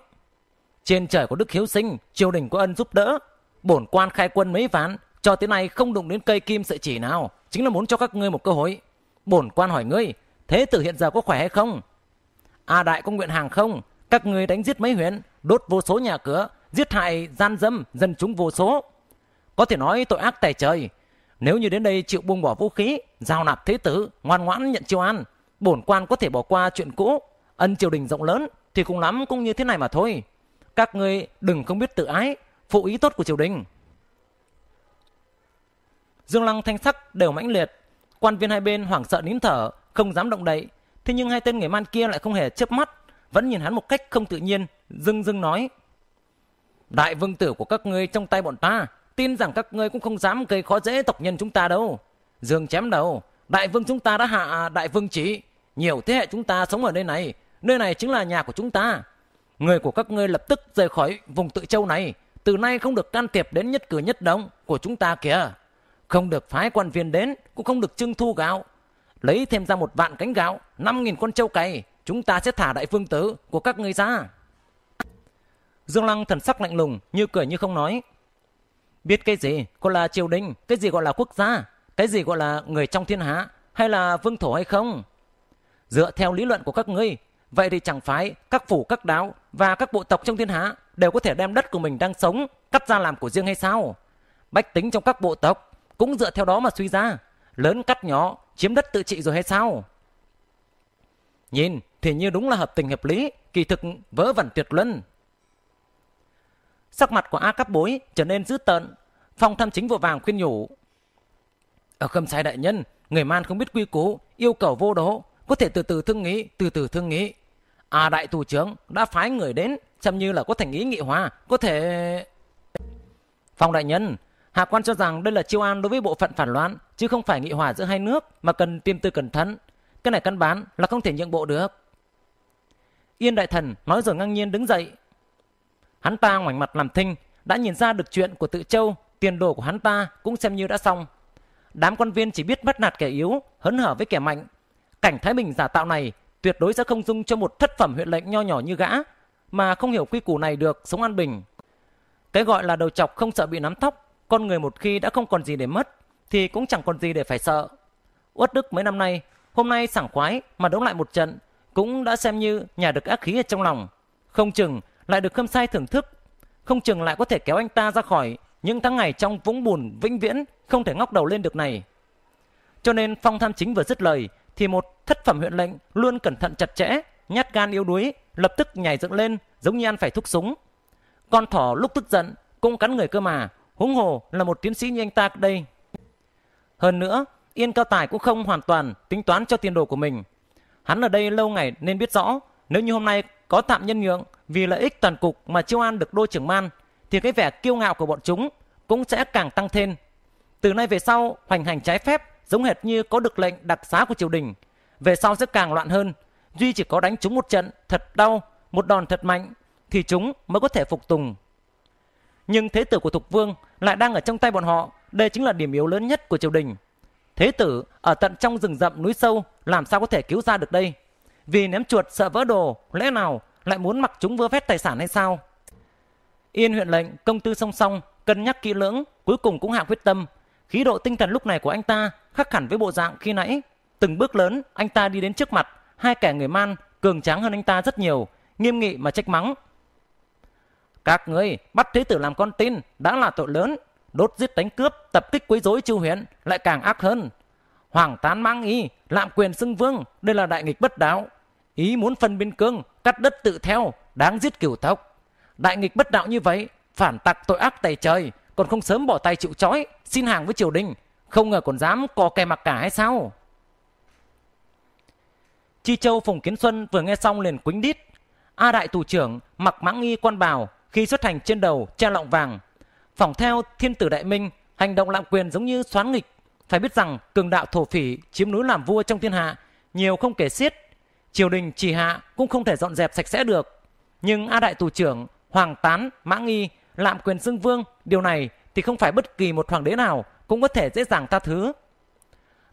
Trên trời có Đức Hiếu Sinh, triều đình có ân giúp đỡ. Bổn quan khai quân mấy ván, cho tới nay không đụng đến cây kim sợi chỉ nào. Chính là muốn cho các ngươi một cơ hội bổn quan hỏi ngươi, thế tử hiện giờ có khỏe hay không? A à đại có nguyện hàng không? Các ngươi đánh giết mấy huyện, đốt vô số nhà cửa, giết hại gian dâm dân chúng vô số. Có thể nói tội ác tày trời. Nếu như đến đây chịu buông bỏ vũ khí, giao nạp thế tử, ngoan ngoãn nhận chiêu an, bổn quan có thể bỏ qua chuyện cũ, ân triều đình rộng lớn thì cũng lắm cũng như thế này mà thôi. Các ngươi đừng không biết tự ái, phụ ý tốt của triều đình. Dương Lăng thanh sắc đều mãnh liệt, Quan viên hai bên hoảng sợ nín thở, không dám động đậy. Thế nhưng hai tên người man kia lại không hề chớp mắt, vẫn nhìn hắn một cách không tự nhiên, dưng dưng nói. Đại vương tử của các ngươi trong tay bọn ta, tin rằng các ngươi cũng không dám gây khó dễ tộc nhân chúng ta đâu. Dương chém đầu, đại vương chúng ta đã hạ à, đại vương chỉ. Nhiều thế hệ chúng ta sống ở nơi này, nơi này chính là nhà của chúng ta. Người của các ngươi lập tức rời khỏi vùng tự châu này, từ nay không được can thiệp đến nhất cử nhất động của chúng ta kìa. Không được phái quan viên đến, cũng không được trưng thu gạo. Lấy thêm ra một vạn cánh gạo, năm nghìn con trâu cày, chúng ta sẽ thả đại phương tử của các ngươi ra. Dương Lăng thần sắc lạnh lùng, như cười như không nói. Biết cái gì gọi là triều đình, cái gì gọi là quốc gia, cái gì gọi là người trong thiên hạ, hay là vương thổ hay không? Dựa theo lý luận của các ngươi, vậy thì chẳng phải các phủ các đáo và các bộ tộc trong thiên hạ đều có thể đem đất của mình đang sống cắt ra làm của riêng hay sao? Bách tính trong các bộ tộc cũng dựa theo đó mà suy ra lớn cắt nhỏ chiếm đất tự trị rồi hay sao nhìn thì như đúng là hợp tình hợp lý kỳ thực vớ vẩn tuyệt luân sắc mặt của a cấp bối trở nên dữ tợn phong tham chính vội vàng khuyên nhủ ở khâm sai đại nhân người man không biết quy cú yêu cầu vô đố có thể từ từ thương nghĩ từ từ thương nghĩ à đại tù trưởng đã phái người đến xem như là có thành ý nghị hòa có thể phong đại nhân Hạ quan cho rằng đây là chiêu an đối với bộ phận phản loạn, chứ không phải nghị hòa giữa hai nước mà cần tiêm tư cẩn thận. Cái này căn bản là không thể nhượng bộ được. Yên đại thần nói rồi ngang nhiên đứng dậy. Hắn ta ngoảnh mặt làm thinh, đã nhìn ra được chuyện của tự châu, tiền đồ của hắn ta cũng xem như đã xong. Đám quan viên chỉ biết bắt nạt kẻ yếu, hấn hở với kẻ mạnh. Cảnh Thái Bình giả tạo này tuyệt đối sẽ không dung cho một thất phẩm huyện lệnh nho nhỏ như gã mà không hiểu quy củ này được sống an bình. Cái gọi là đầu chọc không sợ bị nắm tóc con người một khi đã không còn gì để mất, thì cũng chẳng còn gì để phải sợ. Uất Đức mấy năm nay, hôm nay sảng khoái mà đấu lại một trận, cũng đã xem như nhà được ác khí ở trong lòng. Không chừng lại được Khâm Sai thưởng thức, không chừng lại có thể kéo anh ta ra khỏi những tháng ngày trong vũng bùn vĩnh viễn không thể ngóc đầu lên được này. Cho nên Phong Tham Chính vừa dứt lời thì một thất phẩm huyện lệnh luôn cẩn thận chặt chẽ, nhát gan yếu đuối, lập tức nhảy dựng lên giống như ăn phải thuốc súng. Con thỏ lúc tức giận cũng cắn người cơ mà, Húng hồ là một tiến sĩ như anh ta đây. Hơn nữa, Yên Cao Tài cũng không hoàn toàn tính toán cho tiền đồ của mình. Hắn ở đây lâu ngày nên biết rõ, nếu như hôm nay có tạm nhân nhượng vì lợi ích toàn cục mà chiêu an được đô trưởng man, thì cái vẻ kiêu ngạo của bọn chúng cũng sẽ càng tăng thêm. Từ nay về sau, hoành hành trái phép giống hệt như có được lệnh đặc xá của triều đình. Về sau sẽ càng loạn hơn, duy chỉ có đánh chúng một trận thật đau, một đòn thật mạnh, thì chúng mới có thể phục tùng nhưng thế tử của Thục Vương lại đang ở trong tay bọn họ, đây chính là điểm yếu lớn nhất của triều đình. Thế tử ở tận trong rừng rậm núi sâu làm sao có thể cứu ra được đây? Vì ném chuột sợ vỡ đồ, lẽ nào lại muốn mặc chúng vơ vét tài sản hay sao? Yên huyện lệnh, công tư song song, cân nhắc kỹ lưỡng, cuối cùng cũng hạ quyết tâm. Khí độ tinh thần lúc này của anh ta khác hẳn với bộ dạng khi nãy. Từng bước lớn, anh ta đi đến trước mặt, hai kẻ người man, cường tráng hơn anh ta rất nhiều, nghiêm nghị mà trách mắng. Các ngươi bắt thế tử làm con tin đã là tội lớn, đốt giết đánh cướp, tập kích quấy rối chư huyện lại càng ác hơn. Hoàng tán mang y, lạm quyền xưng vương, đây là đại nghịch bất đạo. Ý muốn phân biên cương, cắt đất tự theo, đáng giết cửu tộc. Đại nghịch bất đạo như vậy, phản tặc tội ác tày trời, còn không sớm bỏ tay chịu trói, xin hàng với triều đình, không ngờ còn dám co kè mặc cả hay sao? Chi Châu Phùng Kiến Xuân vừa nghe xong liền quính đít. A Đại Tù trưởng, mặc mãng nghi quan bào, khi xuất hành trên đầu cha lọng vàng. Phỏng theo thiên tử đại minh, hành động lạm quyền giống như xoán nghịch. Phải biết rằng cường đạo thổ phỉ chiếm núi làm vua trong thiên hạ, nhiều không kể xiết. Triều đình trì hạ cũng không thể dọn dẹp sạch sẽ được. Nhưng A Đại Tù trưởng, Hoàng Tán, Mã Nghi, lạm quyền xưng vương, điều này thì không phải bất kỳ một hoàng đế nào cũng có thể dễ dàng tha thứ.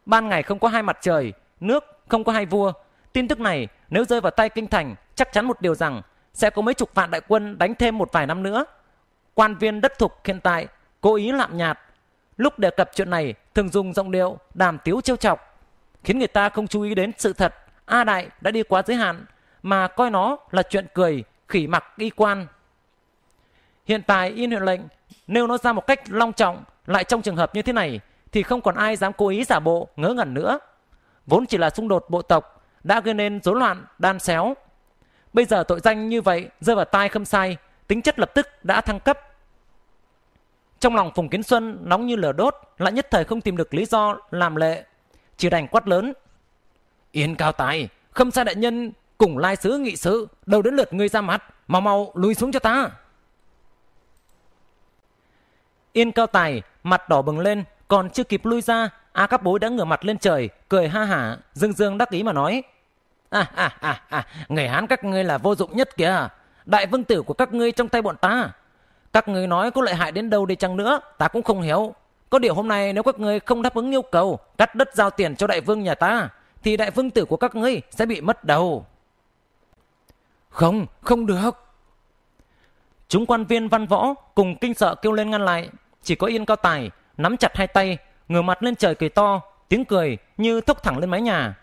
Ban ngày không có hai mặt trời, nước không có hai vua. Tin tức này nếu rơi vào tay kinh thành chắc chắn một điều rằng sẽ có mấy chục vạn đại quân đánh thêm một vài năm nữa. Quan viên đất thục hiện tại cố ý lạm nhạt. Lúc đề cập chuyện này thường dùng giọng điệu đàm tiếu trêu chọc, khiến người ta không chú ý đến sự thật A Đại đã đi quá giới hạn mà coi nó là chuyện cười, khỉ mặc y quan. Hiện tại in huyện lệnh nêu nó ra một cách long trọng lại trong trường hợp như thế này thì không còn ai dám cố ý giả bộ ngớ ngẩn nữa. Vốn chỉ là xung đột bộ tộc đã gây nên rối loạn, đan xéo Bây giờ tội danh như vậy rơi vào tai khâm sai, tính chất lập tức đã thăng cấp. Trong lòng Phùng Kiến Xuân nóng như lửa đốt, lại nhất thời không tìm được lý do làm lệ. Chỉ đành quát lớn. Yên cao tài, khâm sai đại nhân cùng lai sứ nghị sứ, đầu đến lượt ngươi ra mặt, mau mau lùi xuống cho ta. Yên cao tài, mặt đỏ bừng lên, còn chưa kịp lui ra, A à Cáp Bối đã ngửa mặt lên trời, cười ha hả, dương dương đắc ý mà nói. À, à, à, à, người Hán các ngươi là vô dụng nhất kìa. Đại vương tử của các ngươi trong tay bọn ta. Các ngươi nói có lợi hại đến đâu đi chăng nữa, ta cũng không hiểu. Có điều hôm nay nếu các ngươi không đáp ứng yêu cầu, cắt đất giao tiền cho đại vương nhà ta, thì đại vương tử của các ngươi sẽ bị mất đầu. Không, không được. Chúng quan viên văn võ cùng kinh sợ kêu lên ngăn lại. Chỉ có Yên Cao Tài nắm chặt hai tay, ngửa mặt lên trời cười to, tiếng cười như thốc thẳng lên mái nhà.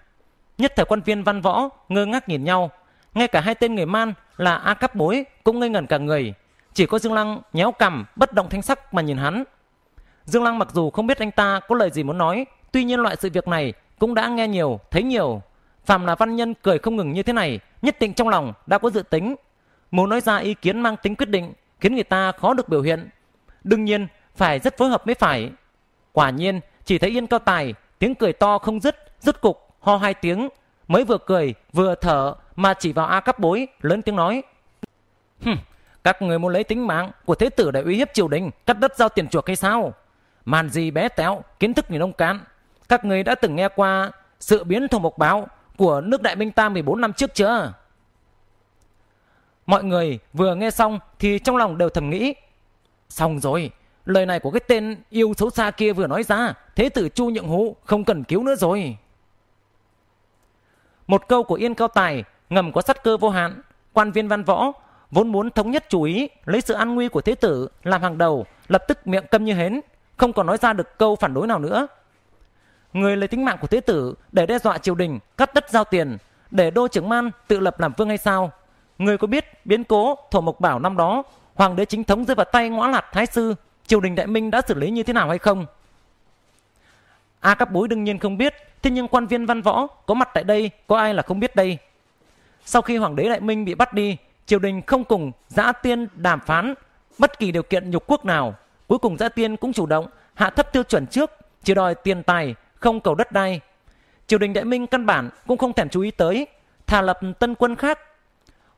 Nhất thời quan viên văn võ ngơ ngác nhìn nhau. Ngay cả hai tên người man là A Cáp Bối cũng ngây ngẩn cả người. Chỉ có Dương Lăng nhéo cằm bất động thanh sắc mà nhìn hắn. Dương Lăng mặc dù không biết anh ta có lời gì muốn nói, tuy nhiên loại sự việc này cũng đã nghe nhiều, thấy nhiều. Phạm là văn nhân cười không ngừng như thế này, nhất định trong lòng đã có dự tính. Muốn nói ra ý kiến mang tính quyết định, khiến người ta khó được biểu hiện. Đương nhiên, phải rất phối hợp mới phải. Quả nhiên, chỉ thấy Yên Cao Tài, tiếng cười to không dứt, rốt cục ho hai tiếng, mới vừa cười, vừa thở mà chỉ vào A Cáp Bối, lớn tiếng nói. Hừm, các người muốn lấy tính mạng của thế tử để uy hiếp triều đình, cắt đất giao tiền chuộc hay sao? Màn gì bé téo, kiến thức thì nông cạn. Các người đã từng nghe qua sự biến thổ mộc báo của nước Đại Minh ta 14 năm trước chưa? Mọi người vừa nghe xong thì trong lòng đều thầm nghĩ. Xong rồi, lời này của cái tên yêu xấu xa kia vừa nói ra, thế tử Chu Nhượng Hú không cần cứu nữa rồi. Một câu của Yên Cao Tài ngầm có sát cơ vô hạn. Quan viên văn võ vốn muốn thống nhất chú ý lấy sự an nguy của thế tử làm hàng đầu lập tức miệng câm như hến không còn nói ra được câu phản đối nào nữa người lấy tính mạng của thế tử để đe dọa triều đình cắt đất giao tiền để đô trưởng man tự lập làm vương hay sao người có biết biến cố thổ mộc bảo năm đó hoàng đế chính thống rơi vào tay ngõ lạt thái sư triều đình đại minh đã xử lý như thế nào hay không a à, các bối đương nhiên không biết Thế nhưng quan viên văn võ có mặt tại đây có ai là không biết đây. Sau khi hoàng đế Đại Minh bị bắt đi, triều đình không cùng giã tiên đàm phán bất kỳ điều kiện nhục quốc nào. Cuối cùng giã tiên cũng chủ động hạ thấp tiêu chuẩn trước, chỉ đòi tiền tài, không cầu đất đai. Triều đình Đại Minh căn bản cũng không thèm chú ý tới, thà lập tân quân khác.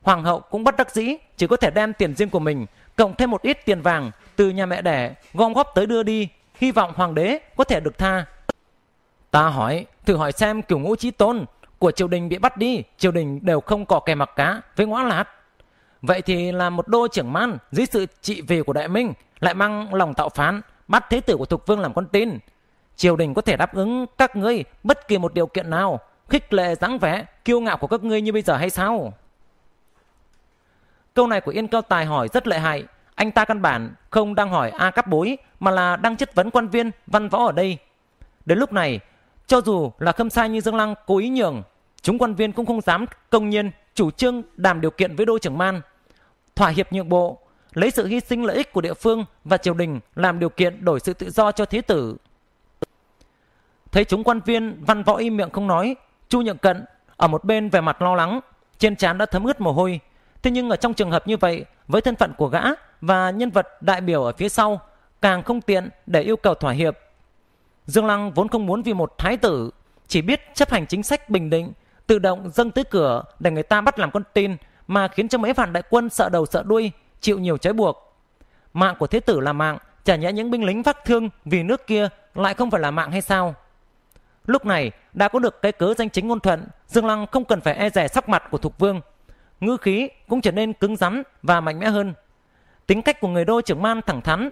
Hoàng hậu cũng bất đắc dĩ, chỉ có thể đem tiền riêng của mình, cộng thêm một ít tiền vàng từ nhà mẹ đẻ, gom góp tới đưa đi, hy vọng hoàng đế có thể được tha. Ta hỏi, thử hỏi xem cửu ngũ chí tôn của triều đình bị bắt đi, triều đình đều không có kè mặc cá với ngõ lạt. Vậy thì là một đô trưởng man dưới sự trị vì của đại minh lại mang lòng tạo phán, bắt thế tử của thục vương làm con tin. Triều đình có thể đáp ứng các ngươi bất kỳ một điều kiện nào, khích lệ dáng vẻ, kiêu ngạo của các ngươi như bây giờ hay sao? Câu này của Yên Cao Tài hỏi rất lợi hại. Anh ta căn bản không đang hỏi A Cáp Bối mà là đang chất vấn quan viên văn võ ở đây. Đến lúc này, cho dù là khâm sai như Dương Lăng cố ý nhường, chúng quan viên cũng không dám công nhiên chủ trương đàm điều kiện với đô trưởng man. Thỏa hiệp nhượng bộ, lấy sự hy sinh lợi ích của địa phương và triều đình làm điều kiện đổi sự tự do cho thế tử. Thấy chúng quan viên văn võ im miệng không nói, Chu Nhượng Cận ở một bên vẻ mặt lo lắng, trên trán đã thấm ướt mồ hôi. Thế nhưng ở trong trường hợp như vậy, với thân phận của gã và nhân vật đại biểu ở phía sau, càng không tiện để yêu cầu thỏa hiệp Dương Lăng vốn không muốn vì một thái tử, chỉ biết chấp hành chính sách bình định, tự động dâng tới cửa để người ta bắt làm con tin mà khiến cho mấy vạn đại quân sợ đầu sợ đuôi, chịu nhiều trái buộc. Mạng của thế tử là mạng, chả nhẽ những binh lính vác thương vì nước kia lại không phải là mạng hay sao? Lúc này đã có được cái cớ danh chính ngôn thuận, Dương Lăng không cần phải e rẻ sắc mặt của Thục Vương. Ngư khí cũng trở nên cứng rắn và mạnh mẽ hơn. Tính cách của người đô trưởng man thẳng thắn,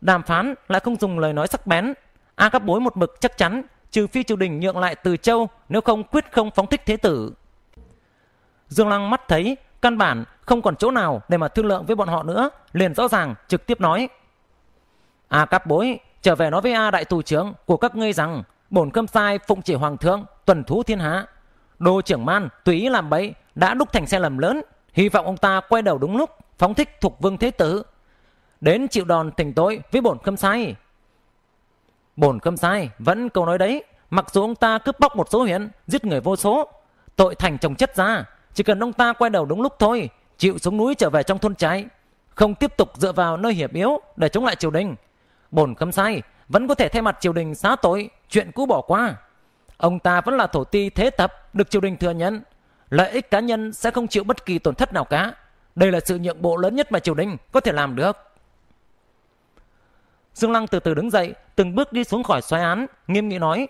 đàm phán lại không dùng lời nói sắc bén A cấp Bối một mực chắc chắn, trừ phi triều đình nhượng lại Từ Châu, nếu không quyết không phóng thích thế tử. Dương Lăng mắt thấy, căn bản không còn chỗ nào để mà thương lượng với bọn họ nữa, liền rõ ràng trực tiếp nói: "A cấp Bối, trở về nói với A đại tù trưởng của các ngươi rằng, bổn cơm sai phụng chỉ hoàng thượng, tuần thú thiên hạ, đô trưởng man tùy ý làm bậy, đã đúc thành sai lầm lớn, hy vọng ông ta quay đầu đúng lúc, phóng thích thuộc vương thế tử, đến chịu đòn tỉnh tội với bổn cơm sai." bổn khâm sai vẫn câu nói đấy mặc dù ông ta cướp bóc một số huyện giết người vô số tội thành chồng chất ra chỉ cần ông ta quay đầu đúng lúc thôi chịu xuống núi trở về trong thôn trái không tiếp tục dựa vào nơi hiểm yếu để chống lại triều đình bổn khâm sai vẫn có thể thay mặt triều đình xá tội chuyện cũ bỏ qua ông ta vẫn là thổ ti thế tập được triều đình thừa nhận lợi ích cá nhân sẽ không chịu bất kỳ tổn thất nào cả đây là sự nhượng bộ lớn nhất mà triều đình có thể làm được Dương Lăng từ từ đứng dậy, từng bước đi xuống khỏi xoáy án, nghiêm nghị nói.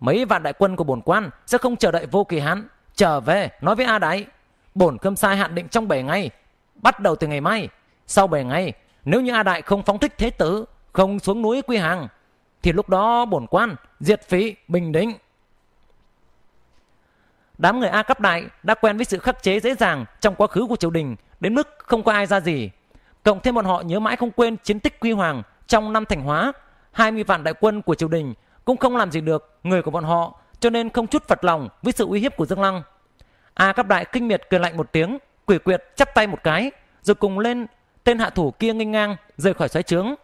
Mấy vạn đại quân của bổn quan sẽ không chờ đợi vô kỳ hán. Trở về, nói với A đại, Bổn khâm sai hạn định trong 7 ngày, bắt đầu từ ngày mai. Sau 7 ngày, nếu như A Đại không phóng thích thế tử, không xuống núi quy hàng, thì lúc đó bổn quan diệt phí bình định. Đám người A cấp đại đã quen với sự khắc chế dễ dàng trong quá khứ của triều đình đến mức không có ai ra gì. Cộng thêm bọn họ nhớ mãi không quên chiến tích quy hoàng trong năm Thành Hóa, 20 vạn đại quân của triều đình cũng không làm gì được người của bọn họ cho nên không chút phật lòng với sự uy hiếp của Dương Lăng. A à, Cáp Đại kinh miệt cười lạnh một tiếng, quỷ quyệt chắp tay một cái rồi cùng lên tên hạ thủ kia nghênh ngang rời khỏi xoáy trướng.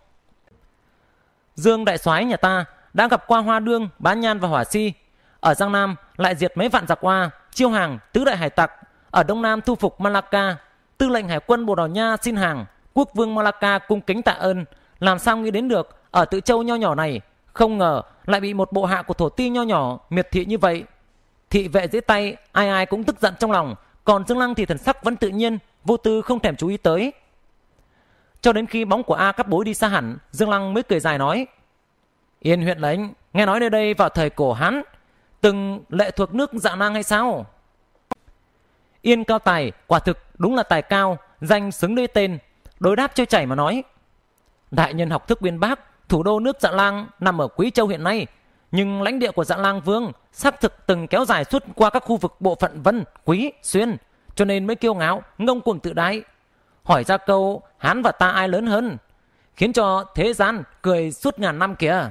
Dương đại soái nhà ta đã gặp qua Hoa Đương, bán Nhan và Hỏa Si, ở Giang Nam lại diệt mấy vạn giặc qua chiêu hàng tứ đại hải tặc, ở Đông Nam thu phục Malacca, tư lệnh hải quân Bồ Đào Nha xin hàng, quốc vương Malacca cung kính tạ ơn, làm sao nghĩ đến được ở tự châu nho nhỏ này không ngờ lại bị một bộ hạ của thổ ti nho nhỏ miệt thị như vậy thị vệ dưới tay ai ai cũng tức giận trong lòng còn dương lăng thì thần sắc vẫn tự nhiên vô tư không thèm chú ý tới cho đến khi bóng của a cắp bối đi xa hẳn dương lăng mới cười dài nói yên huyện lệnh nghe nói nơi đây vào thời cổ hán từng lệ thuộc nước dạ nang hay sao yên cao tài quả thực đúng là tài cao danh xứng đôi tên đối đáp trôi chảy mà nói Đại nhân học thức biên bác thủ đô nước Dạ Lang nằm ở Quý Châu hiện nay, nhưng lãnh địa của Dạ Lang Vương xác thực từng kéo dài suốt qua các khu vực bộ phận Vân, Quý, Xuyên, cho nên mới kiêu ngạo, ngông cuồng tự đại. Hỏi ra câu Hán và ta ai lớn hơn, khiến cho thế gian cười suốt ngàn năm kìa.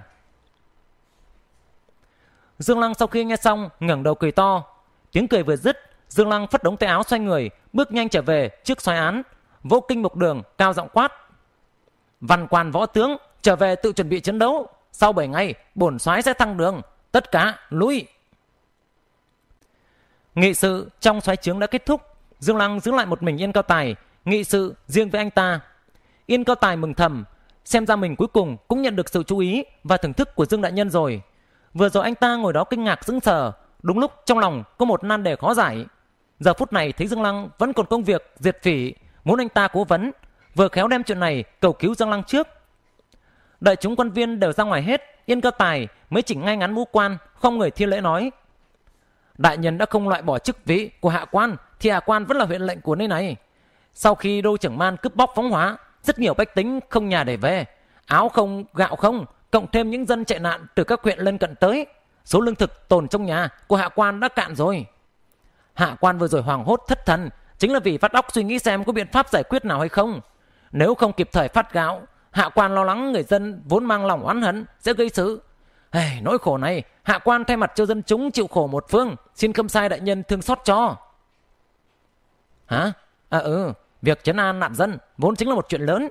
Dương Lăng sau khi nghe xong ngẩng đầu cười to, tiếng cười vừa dứt, Dương Lăng phất đống tay áo xoay người, bước nhanh trở về trước xoáy án, vô kinh một đường, cao giọng quát văn quan võ tướng trở về tự chuẩn bị chiến đấu sau 7 ngày bổn soái sẽ thăng đường tất cả lui nghị sự trong soái trướng đã kết thúc dương lăng giữ lại một mình yên cao tài nghị sự riêng với anh ta yên cao tài mừng thầm xem ra mình cuối cùng cũng nhận được sự chú ý và thưởng thức của dương đại nhân rồi vừa rồi anh ta ngồi đó kinh ngạc sững sờ đúng lúc trong lòng có một nan đề khó giải giờ phút này thấy dương lăng vẫn còn công việc diệt phỉ muốn anh ta cố vấn vừa khéo đem chuyện này cầu cứu Giang Lăng trước. Đợi chúng quan viên đều ra ngoài hết, Yên Cơ Tài mới chỉnh ngay ngắn mũ quan, không người thiên lễ nói. Đại nhân đã không loại bỏ chức vị của hạ quan, thì hạ quan vẫn là huyện lệnh của nơi này. Sau khi đô trưởng man cướp bóc phóng hóa, rất nhiều bách tính không nhà để về. Áo không, gạo không, cộng thêm những dân chạy nạn từ các huyện lân cận tới. Số lương thực tồn trong nhà của hạ quan đã cạn rồi. Hạ quan vừa rồi hoàng hốt thất thần, chính là vì phát óc suy nghĩ xem có biện pháp giải quyết nào hay không. Nếu không kịp thời phát gạo, hạ quan lo lắng người dân vốn mang lòng oán hận sẽ gây sự. Hey, nỗi khổ này, hạ quan thay mặt cho dân chúng chịu khổ một phương, xin khâm sai đại nhân thương xót cho. Hả? À ừ, việc chấn an nạn dân vốn chính là một chuyện lớn.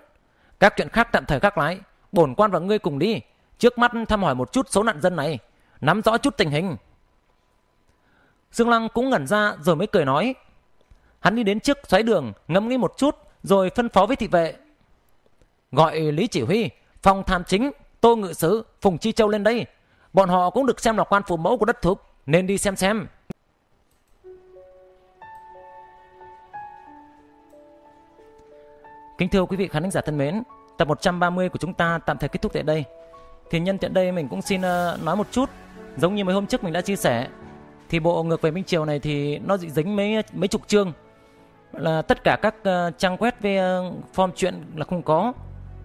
Các chuyện khác tạm thời khác lái, bổn quan và ngươi cùng đi, trước mắt thăm hỏi một chút số nạn dân này, nắm rõ chút tình hình. Dương Lăng cũng ngẩn ra rồi mới cười nói. Hắn đi đến trước xoáy đường, ngẫm nghĩ một chút rồi phân phó với thị vệ. Gọi Lý Chỉ Huy, phòng tham chính, Tô Ngự Sứ, Phùng Chi Châu lên đây. Bọn họ cũng được xem là quan phụ mẫu của đất thục, nên đi xem xem. Kính thưa quý vị khán giả thân mến, tập 130 của chúng ta tạm thời kết thúc tại đây. Thì nhân tiện đây mình cũng xin ờ, nói một chút, giống như mấy hôm trước mình đã chia sẻ, thì bộ ngược về Minh Triều này thì nó dính mấy mấy chục chương là tất cả các ờ, trang web về ờ, form chuyện là không có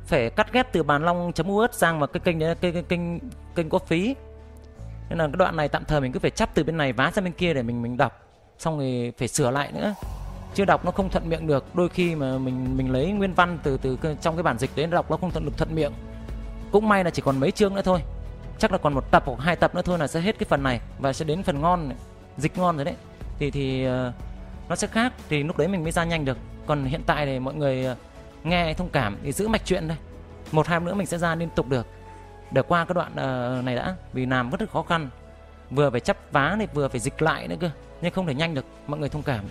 phải cắt ghép từ bàn long.us sang vào cái kênh đấy cái, cái kênh kênh có phí nên là cái đoạn này tạm thời mình cứ phải chắp từ bên này vá sang bên kia để mình mình đọc xong thì phải sửa lại nữa chưa đọc nó không thuận miệng được đôi khi mà mình mình lấy nguyên văn từ từ trong cái bản dịch đấy đọc nó không thuận được thuận miệng cũng may là chỉ còn mấy chương nữa thôi chắc là còn một tập hoặc hai tập nữa thôi là sẽ hết cái phần này và sẽ đến phần ngon dịch ngon rồi đấy thì thì uh, nó sẽ khác thì lúc đấy mình mới ra nhanh được còn hiện tại thì mọi người ờ, nghe thông cảm thì giữ mạch chuyện đây một hai nữa mình sẽ ra liên tục được để qua cái đoạn ờ, này đã vì làm rất là khó khăn vừa phải chấp vá này vừa phải dịch lại nữa cơ nhưng không thể nhanh được mọi người thông cảm